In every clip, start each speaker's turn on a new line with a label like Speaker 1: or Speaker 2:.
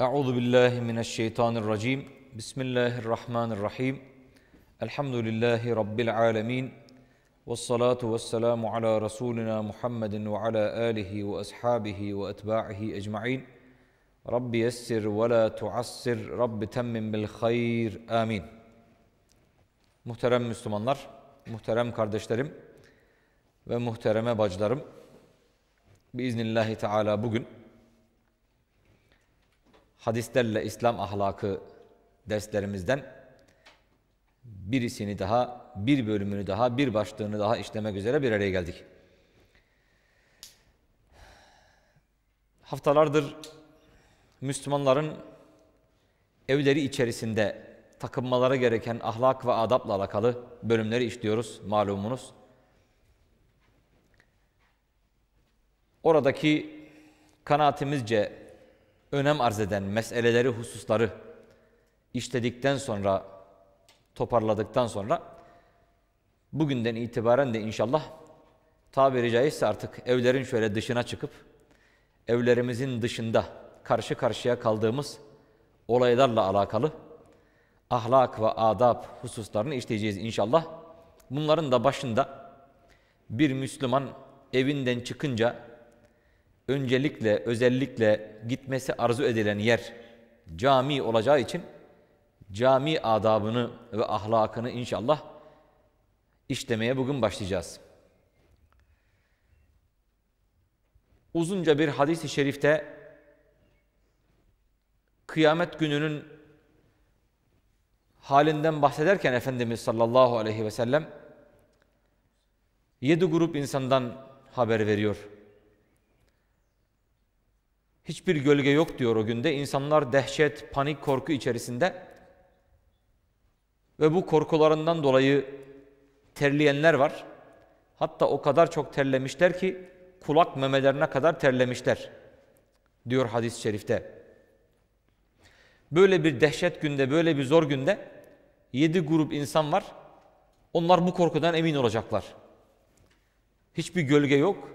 Speaker 1: Euzu billahi mineşşeytanirracim. Bismillahirrahmanirrahim. Elhamdülillahi rabbil alamin. Ves salatu vesselamu ala rasulina Muhammedin ve ala alihi ve ashabihi ve etba'ihi ecmaîn. Rabbi yessir ve la tuassir. Rabbi temmim bil hayr. Amin. Muhterem Müslümanlar, muhterem kardeşlerim ve muhtereme bacılarım. Biiznillahü teala bugün hadislerle İslam ahlakı derslerimizden birisini daha, bir bölümünü daha, bir başlığını daha işlemek üzere bir araya geldik. Haftalardır Müslümanların evleri içerisinde takınmaları gereken ahlak ve adapla alakalı bölümleri işliyoruz malumunuz. Oradaki kanaatimizce önem arz eden meseleleri, hususları işledikten sonra, toparladıktan sonra bugünden itibaren de inşallah tabiri caizse artık evlerin şöyle dışına çıkıp evlerimizin dışında karşı karşıya kaldığımız olaylarla alakalı ahlak ve adab hususlarını işleyeceğiz inşallah. Bunların da başında bir Müslüman evinden çıkınca öncelikle, özellikle gitmesi arzu edilen yer cami olacağı için cami adabını ve ahlakını inşallah işlemeye bugün başlayacağız. Uzunca bir hadis-i şerifte kıyamet gününün halinden bahsederken Efendimiz sallallahu aleyhi ve sellem yedi grup insandan haber veriyor. Hiçbir gölge yok diyor o günde. İnsanlar dehşet, panik, korku içerisinde ve bu korkularından dolayı terleyenler var. Hatta o kadar çok terlemişler ki kulak memelerine kadar terlemişler diyor hadis-i şerifte. Böyle bir dehşet günde, böyle bir zor günde yedi grup insan var. Onlar bu korkudan emin olacaklar. Hiçbir gölge yok.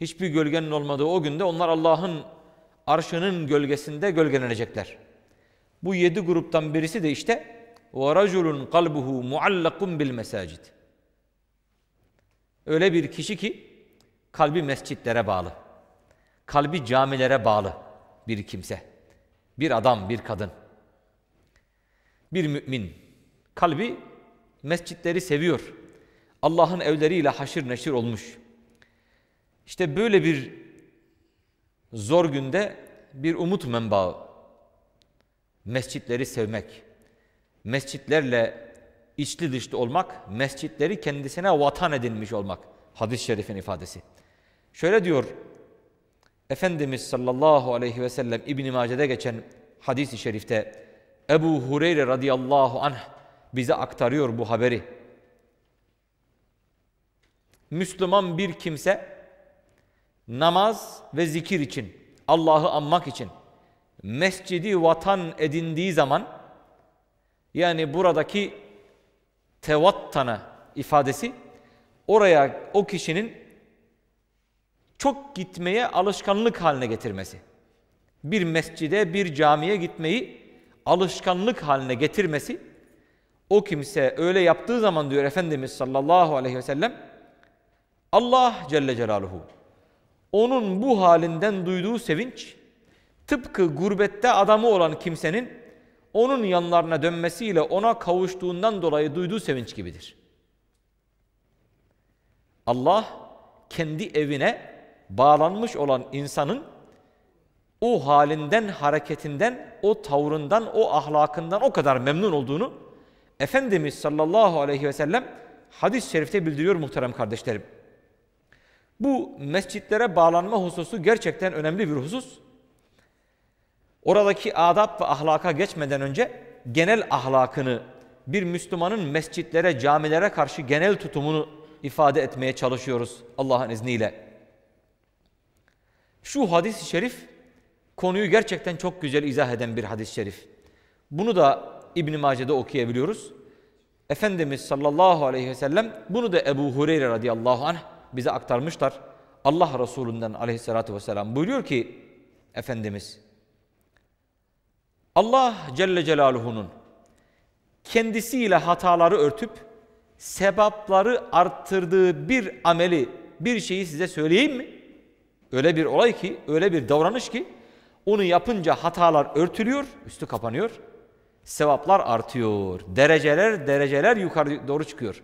Speaker 1: Hiçbir gölgenin olmadığı o günde onlar Allah'ın arşının gölgesinde gölgelenecekler. Bu yedi gruptan birisi de işte وَرَجُلٌ قَلْبُهُ مُعَلَّقٌ بِالْمَسَاجِدِ Öyle bir kişi ki kalbi mescitlere bağlı, kalbi camilere bağlı bir kimse, bir adam, bir kadın, bir mümin. Kalbi mescitleri seviyor. Allah'ın evleriyle haşır neşir olmuş. İşte böyle bir zor günde bir umut menbaı. Mescitleri sevmek, mescitlerle içli dışlı olmak, mescitleri kendisine vatan edinmiş olmak. Hadis-i şerifin ifadesi. Şöyle diyor Efendimiz sallallahu aleyhi ve sellem İbn-i Mace'de geçen hadis-i şerifte Ebu Hureyre radıyallahu anh bize aktarıyor bu haberi. Müslüman bir kimse namaz ve zikir için, Allah'ı anmak için mescidi vatan edindiği zaman yani buradaki tevattana ifadesi oraya o kişinin çok gitmeye alışkanlık haline getirmesi. Bir mescide, bir camiye gitmeyi alışkanlık haline getirmesi o kimse öyle yaptığı zaman diyor Efendimiz sallallahu aleyhi ve sellem Allah Celle Celaluhu onun bu halinden duyduğu sevinç tıpkı gurbette adamı olan kimsenin onun yanlarına dönmesiyle ona kavuştuğundan dolayı duyduğu sevinç gibidir. Allah kendi evine bağlanmış olan insanın o halinden, hareketinden, o tavrından, o ahlakından o kadar memnun olduğunu Efendimiz sallallahu aleyhi ve sellem hadis-i şerifte bildiriyor muhterem kardeşlerim. Bu mescitlere bağlanma hususu gerçekten önemli bir husus. Oradaki adab ve ahlaka geçmeden önce genel ahlakını, bir Müslümanın mescitlere, camilere karşı genel tutumunu ifade etmeye çalışıyoruz Allah'ın izniyle. Şu hadis-i şerif konuyu gerçekten çok güzel izah eden bir hadis-i şerif. Bunu da İbn Mace'de okuyabiliyoruz. Efendimiz sallallahu aleyhi ve sellem bunu da Ebu Hureyre radıyallahu anh bize aktarmışlar. Allah Resulü'nden aleyhissalatü vesselam buyuruyor ki Efendimiz Allah Celle Celaluhu'nun kendisiyle hataları örtüp sebapları arttırdığı bir ameli, bir şeyi size söyleyeyim mi? Öyle bir olay ki, öyle bir davranış ki onu yapınca hatalar örtülüyor, üstü kapanıyor. Sevaplar artıyor. Dereceler dereceler yukarı doğru çıkıyor.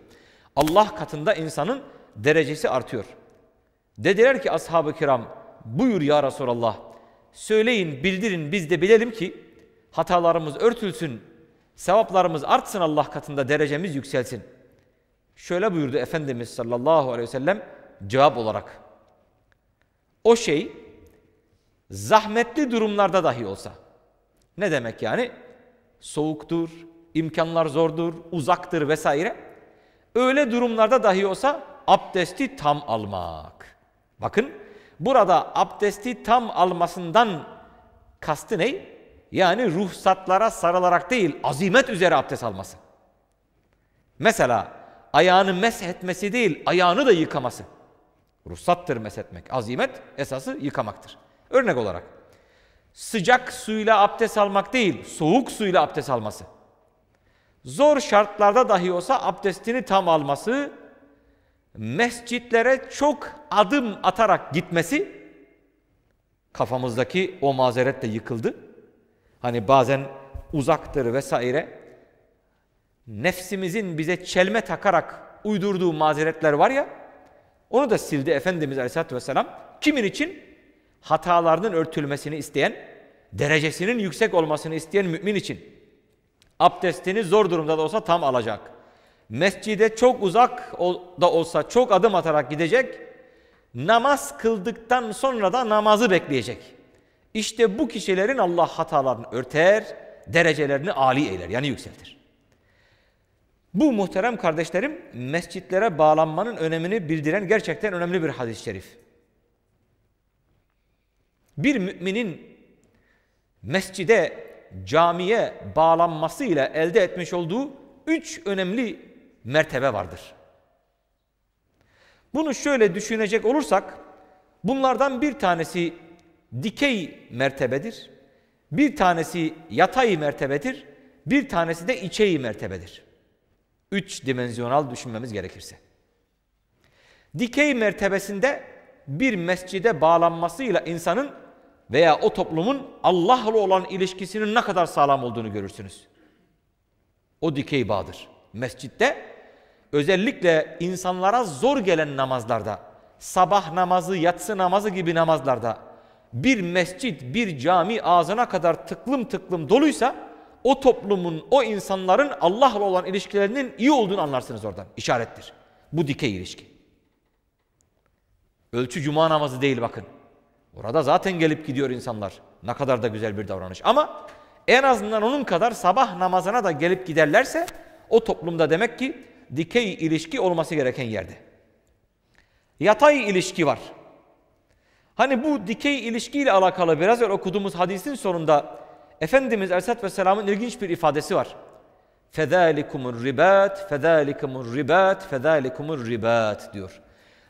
Speaker 1: Allah katında insanın derecesi artıyor. Dediler ki ashab-ı kiram buyur ya Resulallah söyleyin bildirin biz de bilelim ki hatalarımız örtülsün, sevaplarımız artsın Allah katında derecemiz yükselsin. Şöyle buyurdu Efendimiz sallallahu aleyhi ve sellem cevap olarak. O şey zahmetli durumlarda dahi olsa. Ne demek yani? Soğuktur, imkanlar zordur, uzaktır vesaire. Öyle durumlarda dahi olsa abdesti tam almak. Bakın burada abdesti tam almasından kastı ne? Yani ruhsatlara sarılarak değil azimet üzere abdest alması. Mesela ayağını meshetmesi değil ayağını da yıkaması. Ruhsattır meshetmek. Azimet esası yıkamaktır. Örnek olarak sıcak suyla abdest almak değil, soğuk suyla abdest alması. Zor şartlarda dahi olsa abdestini tam alması mescitlere çok adım atarak gitmesi kafamızdaki o mazeret de yıkıldı. Hani bazen uzaktır vesaire. Nefsimizin bize çelme takarak uydurduğu mazeretler var ya onu da sildi Efendimiz Aleyhisselatü Vesselam. Kimin için? Hatalarının örtülmesini isteyen, derecesinin yüksek olmasını isteyen mümin için. Abdestini zor durumda da olsa tam alacak mescide çok uzak da olsa çok adım atarak gidecek. Namaz kıldıktan sonra da namazı bekleyecek. İşte bu kişilerin Allah hatalarını örter, derecelerini âli eyler yani yükseltir. Bu muhterem kardeşlerim mescitlere bağlanmanın önemini bildiren gerçekten önemli bir hadis-i şerif. Bir müminin mescide, camiye bağlanmasıyla elde etmiş olduğu üç önemli mertebe vardır. Bunu şöyle düşünecek olursak bunlardan bir tanesi dikey mertebedir. Bir tanesi yatay mertebedir. Bir tanesi de içey mertebedir. Üç dimensiyonal düşünmemiz gerekirse. Dikey mertebesinde bir mescide bağlanmasıyla insanın veya o toplumun Allah'la olan ilişkisinin ne kadar sağlam olduğunu görürsünüz. O dikey bağdır. Mescitte özellikle insanlara zor gelen namazlarda, sabah namazı, yatsı namazı gibi namazlarda bir mescit, bir cami ağzına kadar tıklım tıklım doluysa o toplumun, o insanların Allah'la olan ilişkilerinin iyi olduğunu anlarsınız oradan. İşarettir. Bu dikey ilişki. Ölçü cuma namazı değil bakın. Orada zaten gelip gidiyor insanlar. Ne kadar da güzel bir davranış. Ama en azından onun kadar sabah namazına da gelip giderlerse o toplumda demek ki dikey ilişki olması gereken yerde. Yatay ilişki var. Hani bu dikey ilişkiyle alakalı biraz önce okuduğumuz hadisin sonunda Efendimiz Aleyhisselatü Vesselam'ın ilginç bir ifadesi var. فَذَٰلِكُمُ ribat, فَذَٰلِكُمُ ribat, فَذَٰلِكُمُ ribat diyor.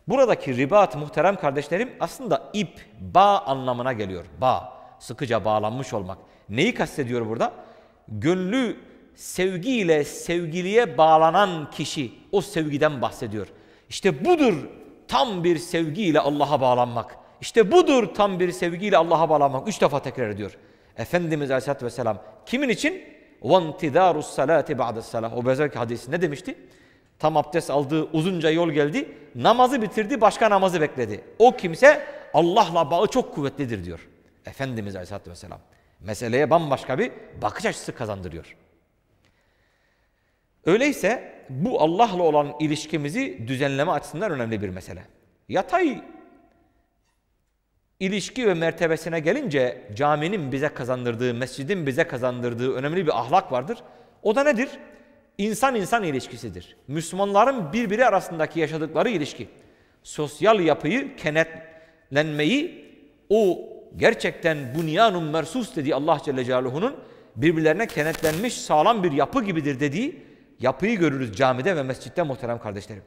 Speaker 1: Buradaki ribat muhterem kardeşlerim aslında ip, bağ anlamına geliyor. Bağ, sıkıca bağlanmış olmak. Neyi kastediyor burada? Gönlü sevgiyle sevgiliye bağlanan kişi o sevgiden bahsediyor. İşte budur tam bir sevgiyle Allah'a bağlanmak. İşte budur tam bir sevgiyle Allah'a bağlanmak. Üç defa tekrar ediyor. Efendimiz Aleyhisselatü vesselam kimin için? وَانْتِدَارُ السَّلَاةِ بَعْدَ السَّلَاةِ O Bezerk hadisi ne demişti? Tam abdest aldığı uzunca yol geldi. Namazı bitirdi başka namazı bekledi. O kimse Allah'la bağı çok kuvvetlidir diyor. Efendimiz Aleyhisselatü vesselam. Meseleye bambaşka bir bakış açısı kazandırıyor. Öyleyse bu Allah'la olan ilişkimizi düzenleme açısından önemli bir mesele. Yatay ilişki ve mertebesine gelince caminin bize kazandırdığı, mescidin bize kazandırdığı önemli bir ahlak vardır. O da nedir? İnsan-insan ilişkisidir. Müslümanların birbiri arasındaki yaşadıkları ilişki. Sosyal yapıyı, kenetlenmeyi o gerçekten bunyanun mersus dediği Allah Celle Celaluhu'nun birbirlerine kenetlenmiş sağlam bir yapı gibidir dediği yapıyı görürüz camide ve mescitte muhterem kardeşlerim.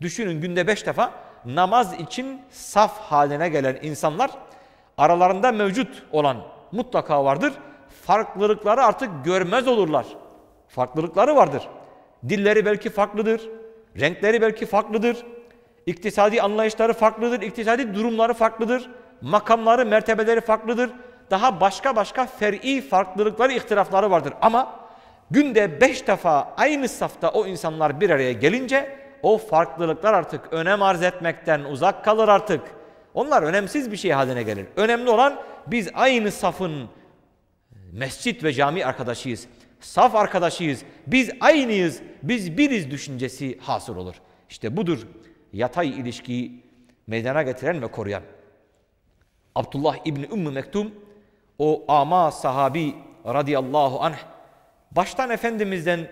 Speaker 1: Düşünün günde beş defa namaz için saf haline gelen insanlar aralarında mevcut olan mutlaka vardır. Farklılıkları artık görmez olurlar. Farklılıkları vardır. Dilleri belki farklıdır. Renkleri belki farklıdır. İktisadi anlayışları farklıdır. İktisadi durumları farklıdır. Makamları, mertebeleri farklıdır. Daha başka başka fer'i farklılıkları, ihtilafları vardır. Ama Günde beş defa aynı safta o insanlar bir araya gelince o farklılıklar artık önem arz etmekten uzak kalır artık. Onlar önemsiz bir şey haline gelir. Önemli olan biz aynı safın mescit ve cami arkadaşıyız. Saf arkadaşıyız. Biz aynıyız. Biz biriz düşüncesi hasıl olur. İşte budur yatay ilişkiyi meydana getiren ve koruyan. Abdullah İbni Ümmü Mektum o ama sahabi radıyallahu anh baştan Efendimiz'den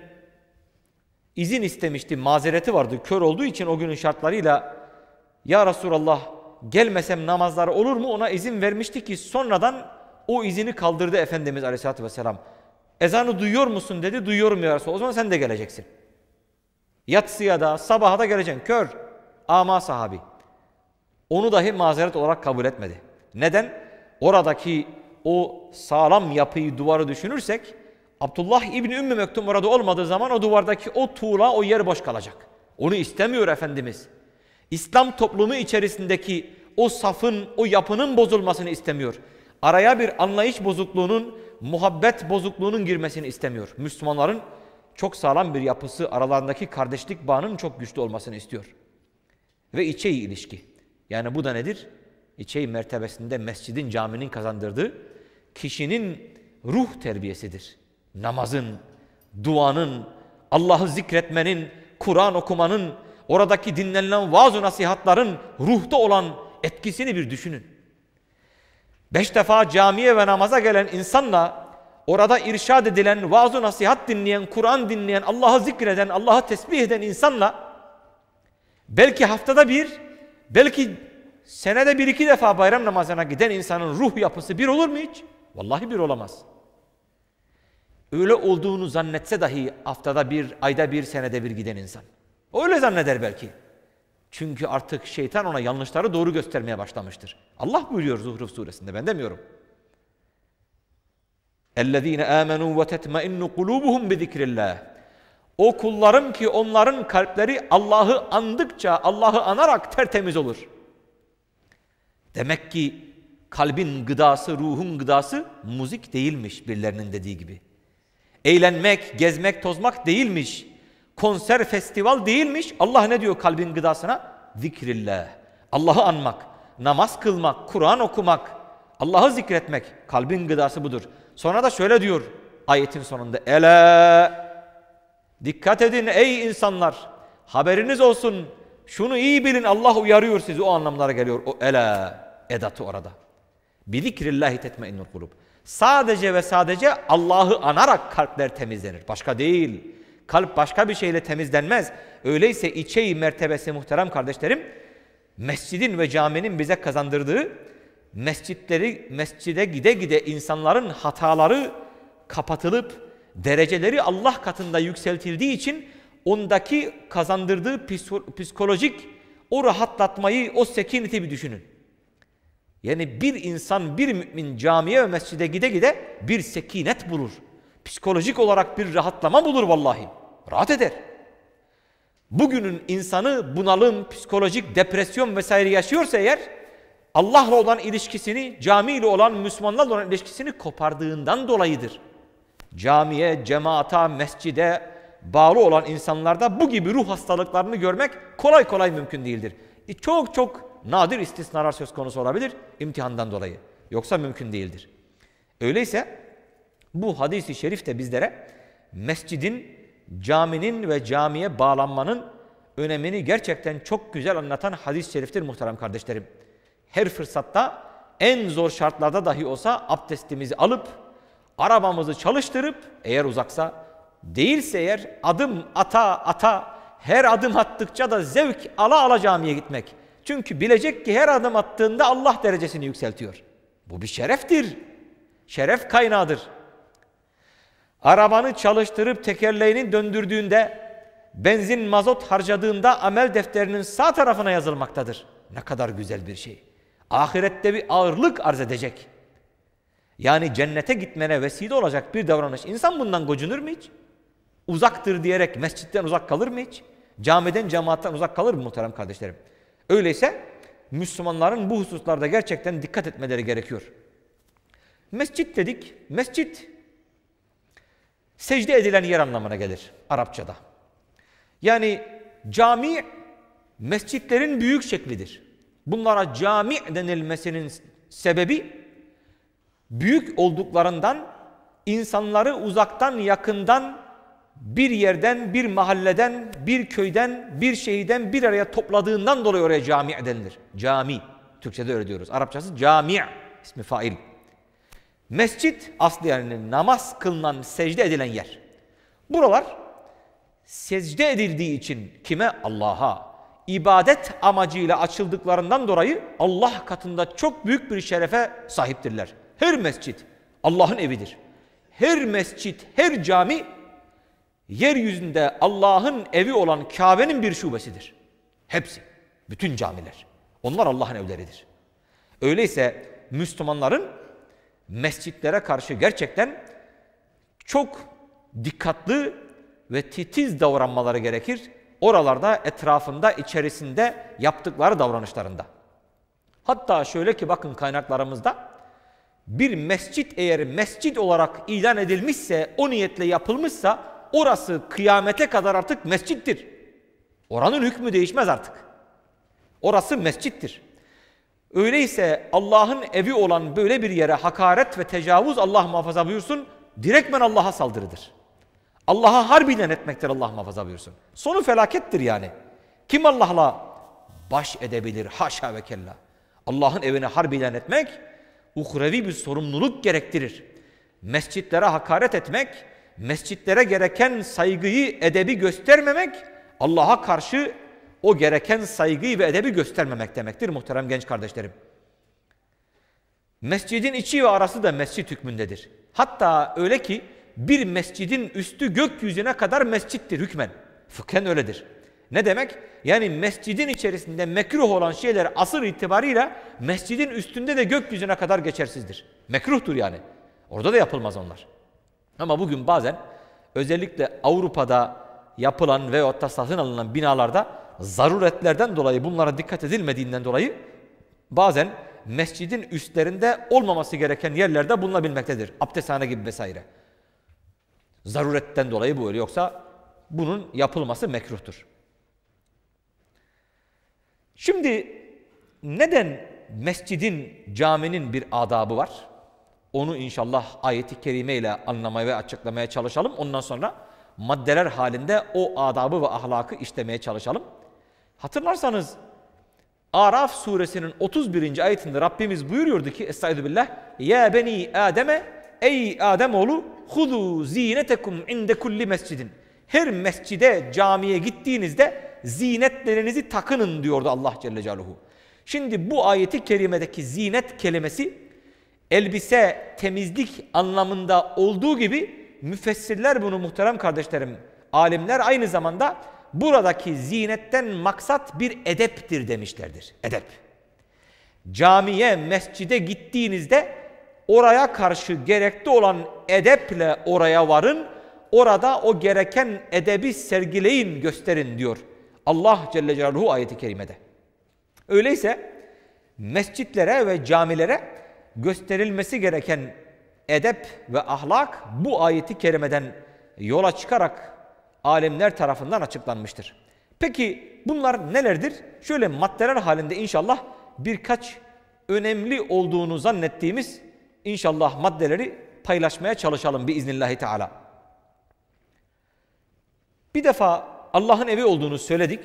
Speaker 1: izin istemişti, mazereti vardı. Kör olduğu için o günün şartlarıyla Ya Resulallah gelmesem namazlar olur mu? Ona izin vermişti ki sonradan o izini kaldırdı Efendimiz Aleyhisselatü Vesselam. Ezanı duyuyor musun dedi. Duyuyorum ya Resulallah. O zaman sen de geleceksin. Yatsıya da sabaha da geleceksin. Kör, ama sahabi. Onu dahi mazeret olarak kabul etmedi. Neden? Oradaki o sağlam yapıyı, duvarı düşünürsek Abdullah İbni Ümmü Mektum orada olmadığı zaman o duvardaki o tuğla o yer boş kalacak. Onu istemiyor Efendimiz. İslam toplumu içerisindeki o safın, o yapının bozulmasını istemiyor. Araya bir anlayış bozukluğunun, muhabbet bozukluğunun girmesini istemiyor. Müslümanların çok sağlam bir yapısı, aralarındaki kardeşlik bağının çok güçlü olmasını istiyor. Ve içeği ilişki. Yani bu da nedir? İçeği mertebesinde mescidin, caminin kazandırdığı kişinin ruh terbiyesidir namazın, duanın, Allah'ı zikretmenin, Kur'an okumanın, oradaki dinlenilen vaaz-ı nasihatların ruhta olan etkisini bir düşünün. Beş defa camiye ve namaza gelen insanla orada irşad edilen, vaaz-ı nasihat dinleyen, Kur'an dinleyen, Allah'ı zikreden, Allah'ı tesbih eden insanla belki haftada bir, belki senede bir iki defa bayram namazına giden insanın ruh yapısı bir olur mu hiç? Vallahi bir olamaz. Öyle olduğunu zannetse dahi haftada bir, ayda bir, senede bir giden insan. Öyle zanneder belki. Çünkü artık şeytan ona yanlışları doğru göstermeye başlamıştır. Allah buyuruyor Zuhruf suresinde ben demiyorum. اَلَّذ۪ينَ آمَنُوا وَتَتْمَئِنُّ قُلُوبُهُمْ بِذِكْرِ اللّٰهِ O kullarım ki onların kalpleri Allah'ı andıkça, Allah'ı anarak tertemiz olur. Demek ki kalbin gıdası, ruhun gıdası müzik değilmiş birilerinin dediği gibi eğlenmek, gezmek, tozmak değilmiş. Konser, festival değilmiş. Allah ne diyor kalbin gıdasına? Zikrillah. Allah'ı anmak, namaz kılmak, Kur'an okumak, Allah'ı zikretmek kalbin gıdası budur. Sonra da şöyle diyor ayetin sonunda. Ele dikkat edin ey insanlar. Haberiniz olsun. Şunu iyi bilin Allah uyarıyor sizi o anlamlara geliyor. O ele edatı orada. Bizikrillahi tetmeinnul kulub. Sadece ve sadece Allah'ı anarak kalpler temizlenir. Başka değil. Kalp başka bir şeyle temizlenmez. Öyleyse içeği mertebesi muhterem kardeşlerim, mescidin ve caminin bize kazandırdığı mescitleri, mescide gide gide insanların hataları kapatılıp dereceleri Allah katında yükseltildiği için ondaki kazandırdığı psikolojik o rahatlatmayı, o sekineti bir düşünün. Yani bir insan, bir mümin camiye ve mescide gide gide bir sekinet bulur. Psikolojik olarak bir rahatlama bulur vallahi. Rahat eder. Bugünün insanı bunalım, psikolojik depresyon vesaire yaşıyorsa eğer Allah'la olan ilişkisini, cami ile olan Müslümanlarla olan ilişkisini kopardığından dolayıdır. Camiye, cemaata, mescide bağlı olan insanlarda bu gibi ruh hastalıklarını görmek kolay kolay mümkün değildir. E çok çok nadir istisnalar söz konusu olabilir imtihandan dolayı. Yoksa mümkün değildir. Öyleyse bu hadisi şerif de bizlere mescidin, caminin ve camiye bağlanmanın önemini gerçekten çok güzel anlatan hadis-i şeriftir muhterem kardeşlerim. Her fırsatta en zor şartlarda dahi olsa abdestimizi alıp arabamızı çalıştırıp eğer uzaksa değilse eğer adım ata ata her adım attıkça da zevk ala ala camiye gitmek. Çünkü bilecek ki her adım attığında Allah derecesini yükseltiyor. Bu bir şereftir. Şeref kaynağıdır. Arabanı çalıştırıp tekerleğini döndürdüğünde, benzin mazot harcadığında amel defterinin sağ tarafına yazılmaktadır. Ne kadar güzel bir şey. Ahirette bir ağırlık arz edecek. Yani cennete gitmene vesile olacak bir davranış. İnsan bundan gocunur mu hiç? Uzaktır diyerek mescitten uzak kalır mı hiç? Camiden, cemaatten uzak kalır mı muhterem kardeşlerim? Öyleyse Müslümanların bu hususlarda gerçekten dikkat etmeleri gerekiyor. Mescit dedik. Mescit secde edilen yer anlamına gelir Arapçada. Yani cami mescitlerin büyük şeklidir. Bunlara cami denilmesinin sebebi büyük olduklarından insanları uzaktan yakından bir yerden, bir mahalleden, bir köyden, bir şehirden bir araya topladığından dolayı oraya cami denilir. Cami. Türkçe'de öyle diyoruz. Arapçası cami ismi fail. Mescit aslı yani namaz kılınan, secde edilen yer. Buralar secde edildiği için kime? Allah'a. İbadet amacıyla açıldıklarından dolayı Allah katında çok büyük bir şerefe sahiptirler. Her mescit Allah'ın evidir. Her mescit, her cami yeryüzünde Allah'ın evi olan Kabe'nin bir şubesidir. Hepsi. Bütün camiler. Onlar Allah'ın evleridir. Öyleyse Müslümanların mescitlere karşı gerçekten çok dikkatli ve titiz davranmaları gerekir. Oralarda, etrafında, içerisinde yaptıkları davranışlarında. Hatta şöyle ki bakın kaynaklarımızda bir mescit eğer mescit olarak ilan edilmişse, o niyetle yapılmışsa orası kıyamete kadar artık mescittir. Oranın hükmü değişmez artık. Orası mescittir. Öyleyse Allah'ın evi olan böyle bir yere hakaret ve tecavüz Allah muhafaza buyursun direktmen Allah'a saldırıdır. Allah'a harbiden etmektir Allah muhafaza buyursun. Sonu felakettir yani. Kim Allah'la baş edebilir haşa ve kella. Allah'ın evine harbiden etmek uhrevi bir sorumluluk gerektirir. Mescitlere hakaret etmek, mescitlere gereken saygıyı, edebi göstermemek Allah'a karşı o gereken saygıyı ve edebi göstermemek demektir muhterem genç kardeşlerim. Mescidin içi ve arası da mescit hükmündedir. Hatta öyle ki bir mescidin üstü gökyüzüne kadar mescittir hükmen. Fıkhen öyledir. Ne demek? Yani mescidin içerisinde mekruh olan şeyler asır itibarıyla mescidin üstünde de gökyüzüne kadar geçersizdir. Mekruhtur yani. Orada da yapılmaz onlar. Ama bugün bazen özellikle Avrupa'da yapılan ve da satın alınan binalarda zaruretlerden dolayı bunlara dikkat edilmediğinden dolayı bazen mescidin üstlerinde olmaması gereken yerlerde bulunabilmektedir. Abdesthane gibi vesaire. Zaruretten dolayı bu öyle. Yoksa bunun yapılması mekruhtur. Şimdi neden mescidin, caminin bir adabı var? Onu inşallah ayeti kerime ile anlamaya ve açıklamaya çalışalım. Ondan sonra maddeler halinde o adabı ve ahlakı işlemeye çalışalım. Hatırlarsanız Araf suresinin 31. ayetinde Rabbimiz buyuruyordu ki Estaizu billah Ya beni Adem'e ey Adem oğlu hudu zinetekum inde kulli mescidin her mescide camiye gittiğinizde zinetlerinizi takının diyordu Allah Celle Celaluhu. Şimdi bu ayeti kerimedeki zinet kelimesi elbise temizlik anlamında olduğu gibi müfessirler bunu muhterem kardeşlerim, alimler aynı zamanda buradaki zinetten maksat bir edeptir demişlerdir. Edep. Camiye, mescide gittiğinizde oraya karşı gerekli olan edeple oraya varın, orada o gereken edebi sergileyin, gösterin diyor. Allah Celle Celaluhu ayeti kerimede. Öyleyse mescitlere ve camilere gösterilmesi gereken edep ve ahlak bu ayeti kerimeden yola çıkarak alimler tarafından açıklanmıştır. Peki bunlar nelerdir? Şöyle maddeler halinde inşallah birkaç önemli olduğunu zannettiğimiz inşallah maddeleri paylaşmaya çalışalım biiznillahü teala. Bir defa Allah'ın evi olduğunu söyledik.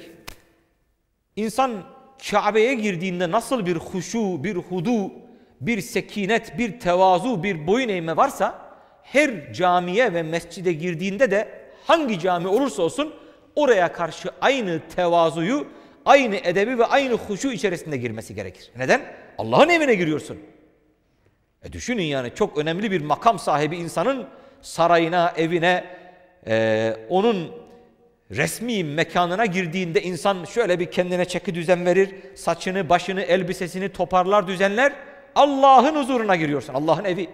Speaker 1: İnsan Kabe'ye girdiğinde nasıl bir huşu, bir hudu, bir sekinet, bir tevazu, bir boyun eğme varsa her camiye ve mescide girdiğinde de hangi cami olursa olsun oraya karşı aynı tevazuyu, aynı edebi ve aynı huşu içerisinde girmesi gerekir. Neden? Allah'ın evine giriyorsun. E düşünün yani çok önemli bir makam sahibi insanın sarayına, evine, e, onun resmi mekanına girdiğinde insan şöyle bir kendine çeki düzen verir. Saçını, başını, elbisesini toparlar, düzenler. Allah'ın huzuruna giriyorsun. Allah'ın evi.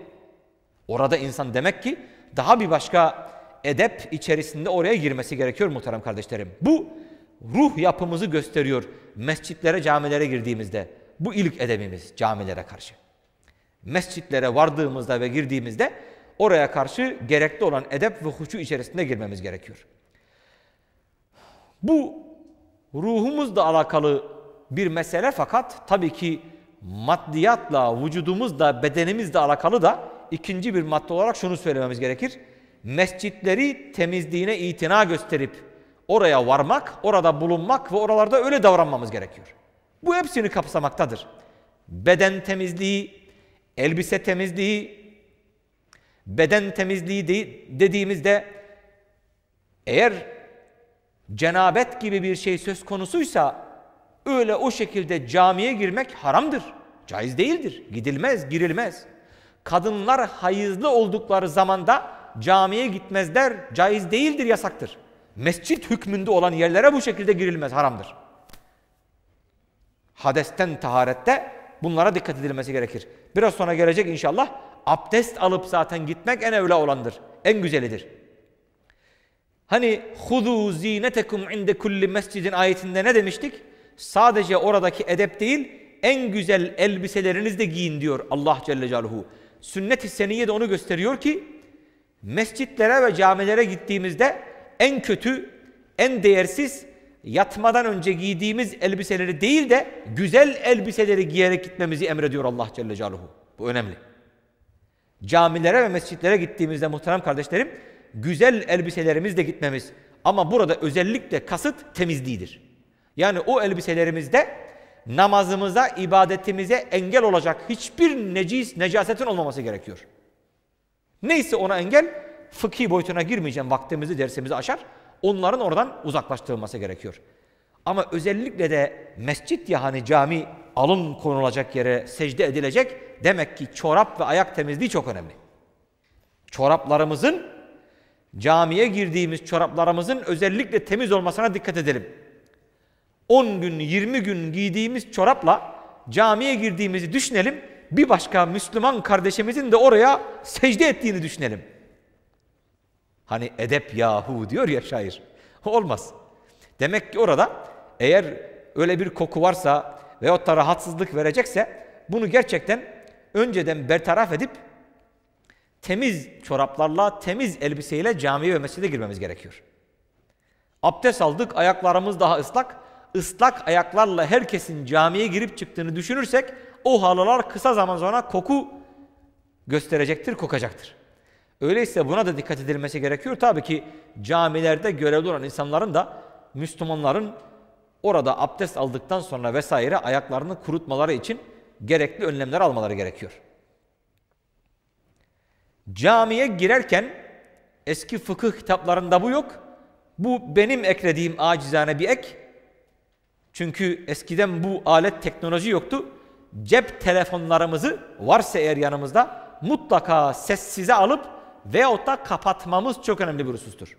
Speaker 1: Orada insan demek ki daha bir başka edep içerisinde oraya girmesi gerekiyor muhterem kardeşlerim. Bu ruh yapımızı gösteriyor mescitlere, camilere girdiğimizde. Bu ilk edebimiz camilere karşı. Mescitlere vardığımızda ve girdiğimizde oraya karşı gerekli olan edep ve huşu içerisinde girmemiz gerekiyor. Bu ruhumuzla alakalı bir mesele fakat tabii ki maddiyatla, vücudumuzla, bedenimizle alakalı da ikinci bir madde olarak şunu söylememiz gerekir. Mescitleri temizliğine itina gösterip oraya varmak, orada bulunmak ve oralarda öyle davranmamız gerekiyor. Bu hepsini kapsamaktadır. Beden temizliği, elbise temizliği, beden temizliği dediğimizde eğer cenabet gibi bir şey söz konusuysa öyle o şekilde camiye girmek haramdır. Caiz değildir. Gidilmez, girilmez. Kadınlar hayızlı oldukları zamanda camiye gitmezler. Caiz değildir, yasaktır. Mescit hükmünde olan yerlere bu şekilde girilmez, haramdır. Hadesten taharette bunlara dikkat edilmesi gerekir. Biraz sonra gelecek inşallah. Abdest alıp zaten gitmek en evla olandır. En güzelidir. Hani hudu zinetekum inde kulli mescidin ayetinde ne demiştik? sadece oradaki edep değil en güzel elbiselerinizi de giyin diyor Allah Celle Celaluhu. Sünnet-i Seniyye de onu gösteriyor ki mescitlere ve camilere gittiğimizde en kötü, en değersiz yatmadan önce giydiğimiz elbiseleri değil de güzel elbiseleri giyerek gitmemizi emrediyor Allah Celle Celaluhu. Bu önemli. Camilere ve mescitlere gittiğimizde muhterem kardeşlerim güzel elbiselerimizle gitmemiz ama burada özellikle kasıt temizliğidir. Yani o elbiselerimizde namazımıza, ibadetimize engel olacak hiçbir necis, necasetin olmaması gerekiyor. Neyse ona engel, fıkhi boyutuna girmeyeceğim vaktimizi, dersimizi aşar. Onların oradan uzaklaştırılması gerekiyor. Ama özellikle de mescit yani cami alın konulacak yere secde edilecek demek ki çorap ve ayak temizliği çok önemli. Çoraplarımızın camiye girdiğimiz çoraplarımızın özellikle temiz olmasına dikkat edelim. 10 gün 20 gün giydiğimiz çorapla camiye girdiğimizi düşünelim. Bir başka Müslüman kardeşimizin de oraya secde ettiğini düşünelim. Hani edep yahu diyor ya şair. Olmaz. Demek ki orada eğer öyle bir koku varsa veyahut da rahatsızlık verecekse bunu gerçekten önceden bertaraf edip temiz çoraplarla, temiz elbiseyle camiye ve mescide girmemiz gerekiyor. Abdest aldık, ayaklarımız daha ıslak ıslak ayaklarla herkesin camiye girip çıktığını düşünürsek o halılar kısa zaman sonra koku gösterecektir, kokacaktır. Öyleyse buna da dikkat edilmesi gerekiyor. Tabii ki camilerde görevli olan insanların da Müslümanların orada abdest aldıktan sonra vesaire ayaklarını kurutmaları için gerekli önlemler almaları gerekiyor. Camiye girerken eski fıkıh kitaplarında bu yok. Bu benim eklediğim acizane bir ek. Çünkü eskiden bu alet teknoloji yoktu. Cep telefonlarımızı varsa eğer yanımızda mutlaka sessize alıp veyahut da kapatmamız çok önemli bir husustur.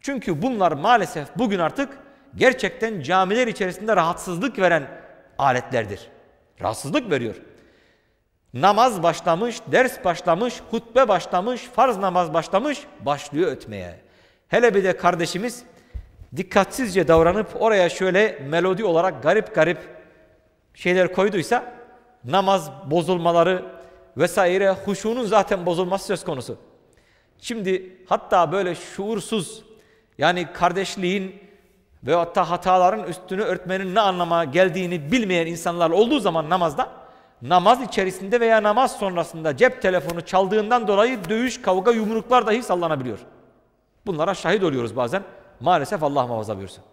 Speaker 1: Çünkü bunlar maalesef bugün artık gerçekten camiler içerisinde rahatsızlık veren aletlerdir. Rahatsızlık veriyor. Namaz başlamış, ders başlamış, hutbe başlamış, farz namaz başlamış, başlıyor ötmeye. Hele bir de kardeşimiz dikkatsizce davranıp oraya şöyle melodi olarak garip garip şeyler koyduysa namaz bozulmaları vesaire huşunun zaten bozulması söz konusu. Şimdi hatta böyle şuursuz yani kardeşliğin ve hatta hataların üstünü örtmenin ne anlama geldiğini bilmeyen insanlar olduğu zaman namazda namaz içerisinde veya namaz sonrasında cep telefonu çaldığından dolayı dövüş, kavga, yumruklar dahi sallanabiliyor. Bunlara şahit oluyoruz bazen. Maalesef Allah muhafaza buyursun.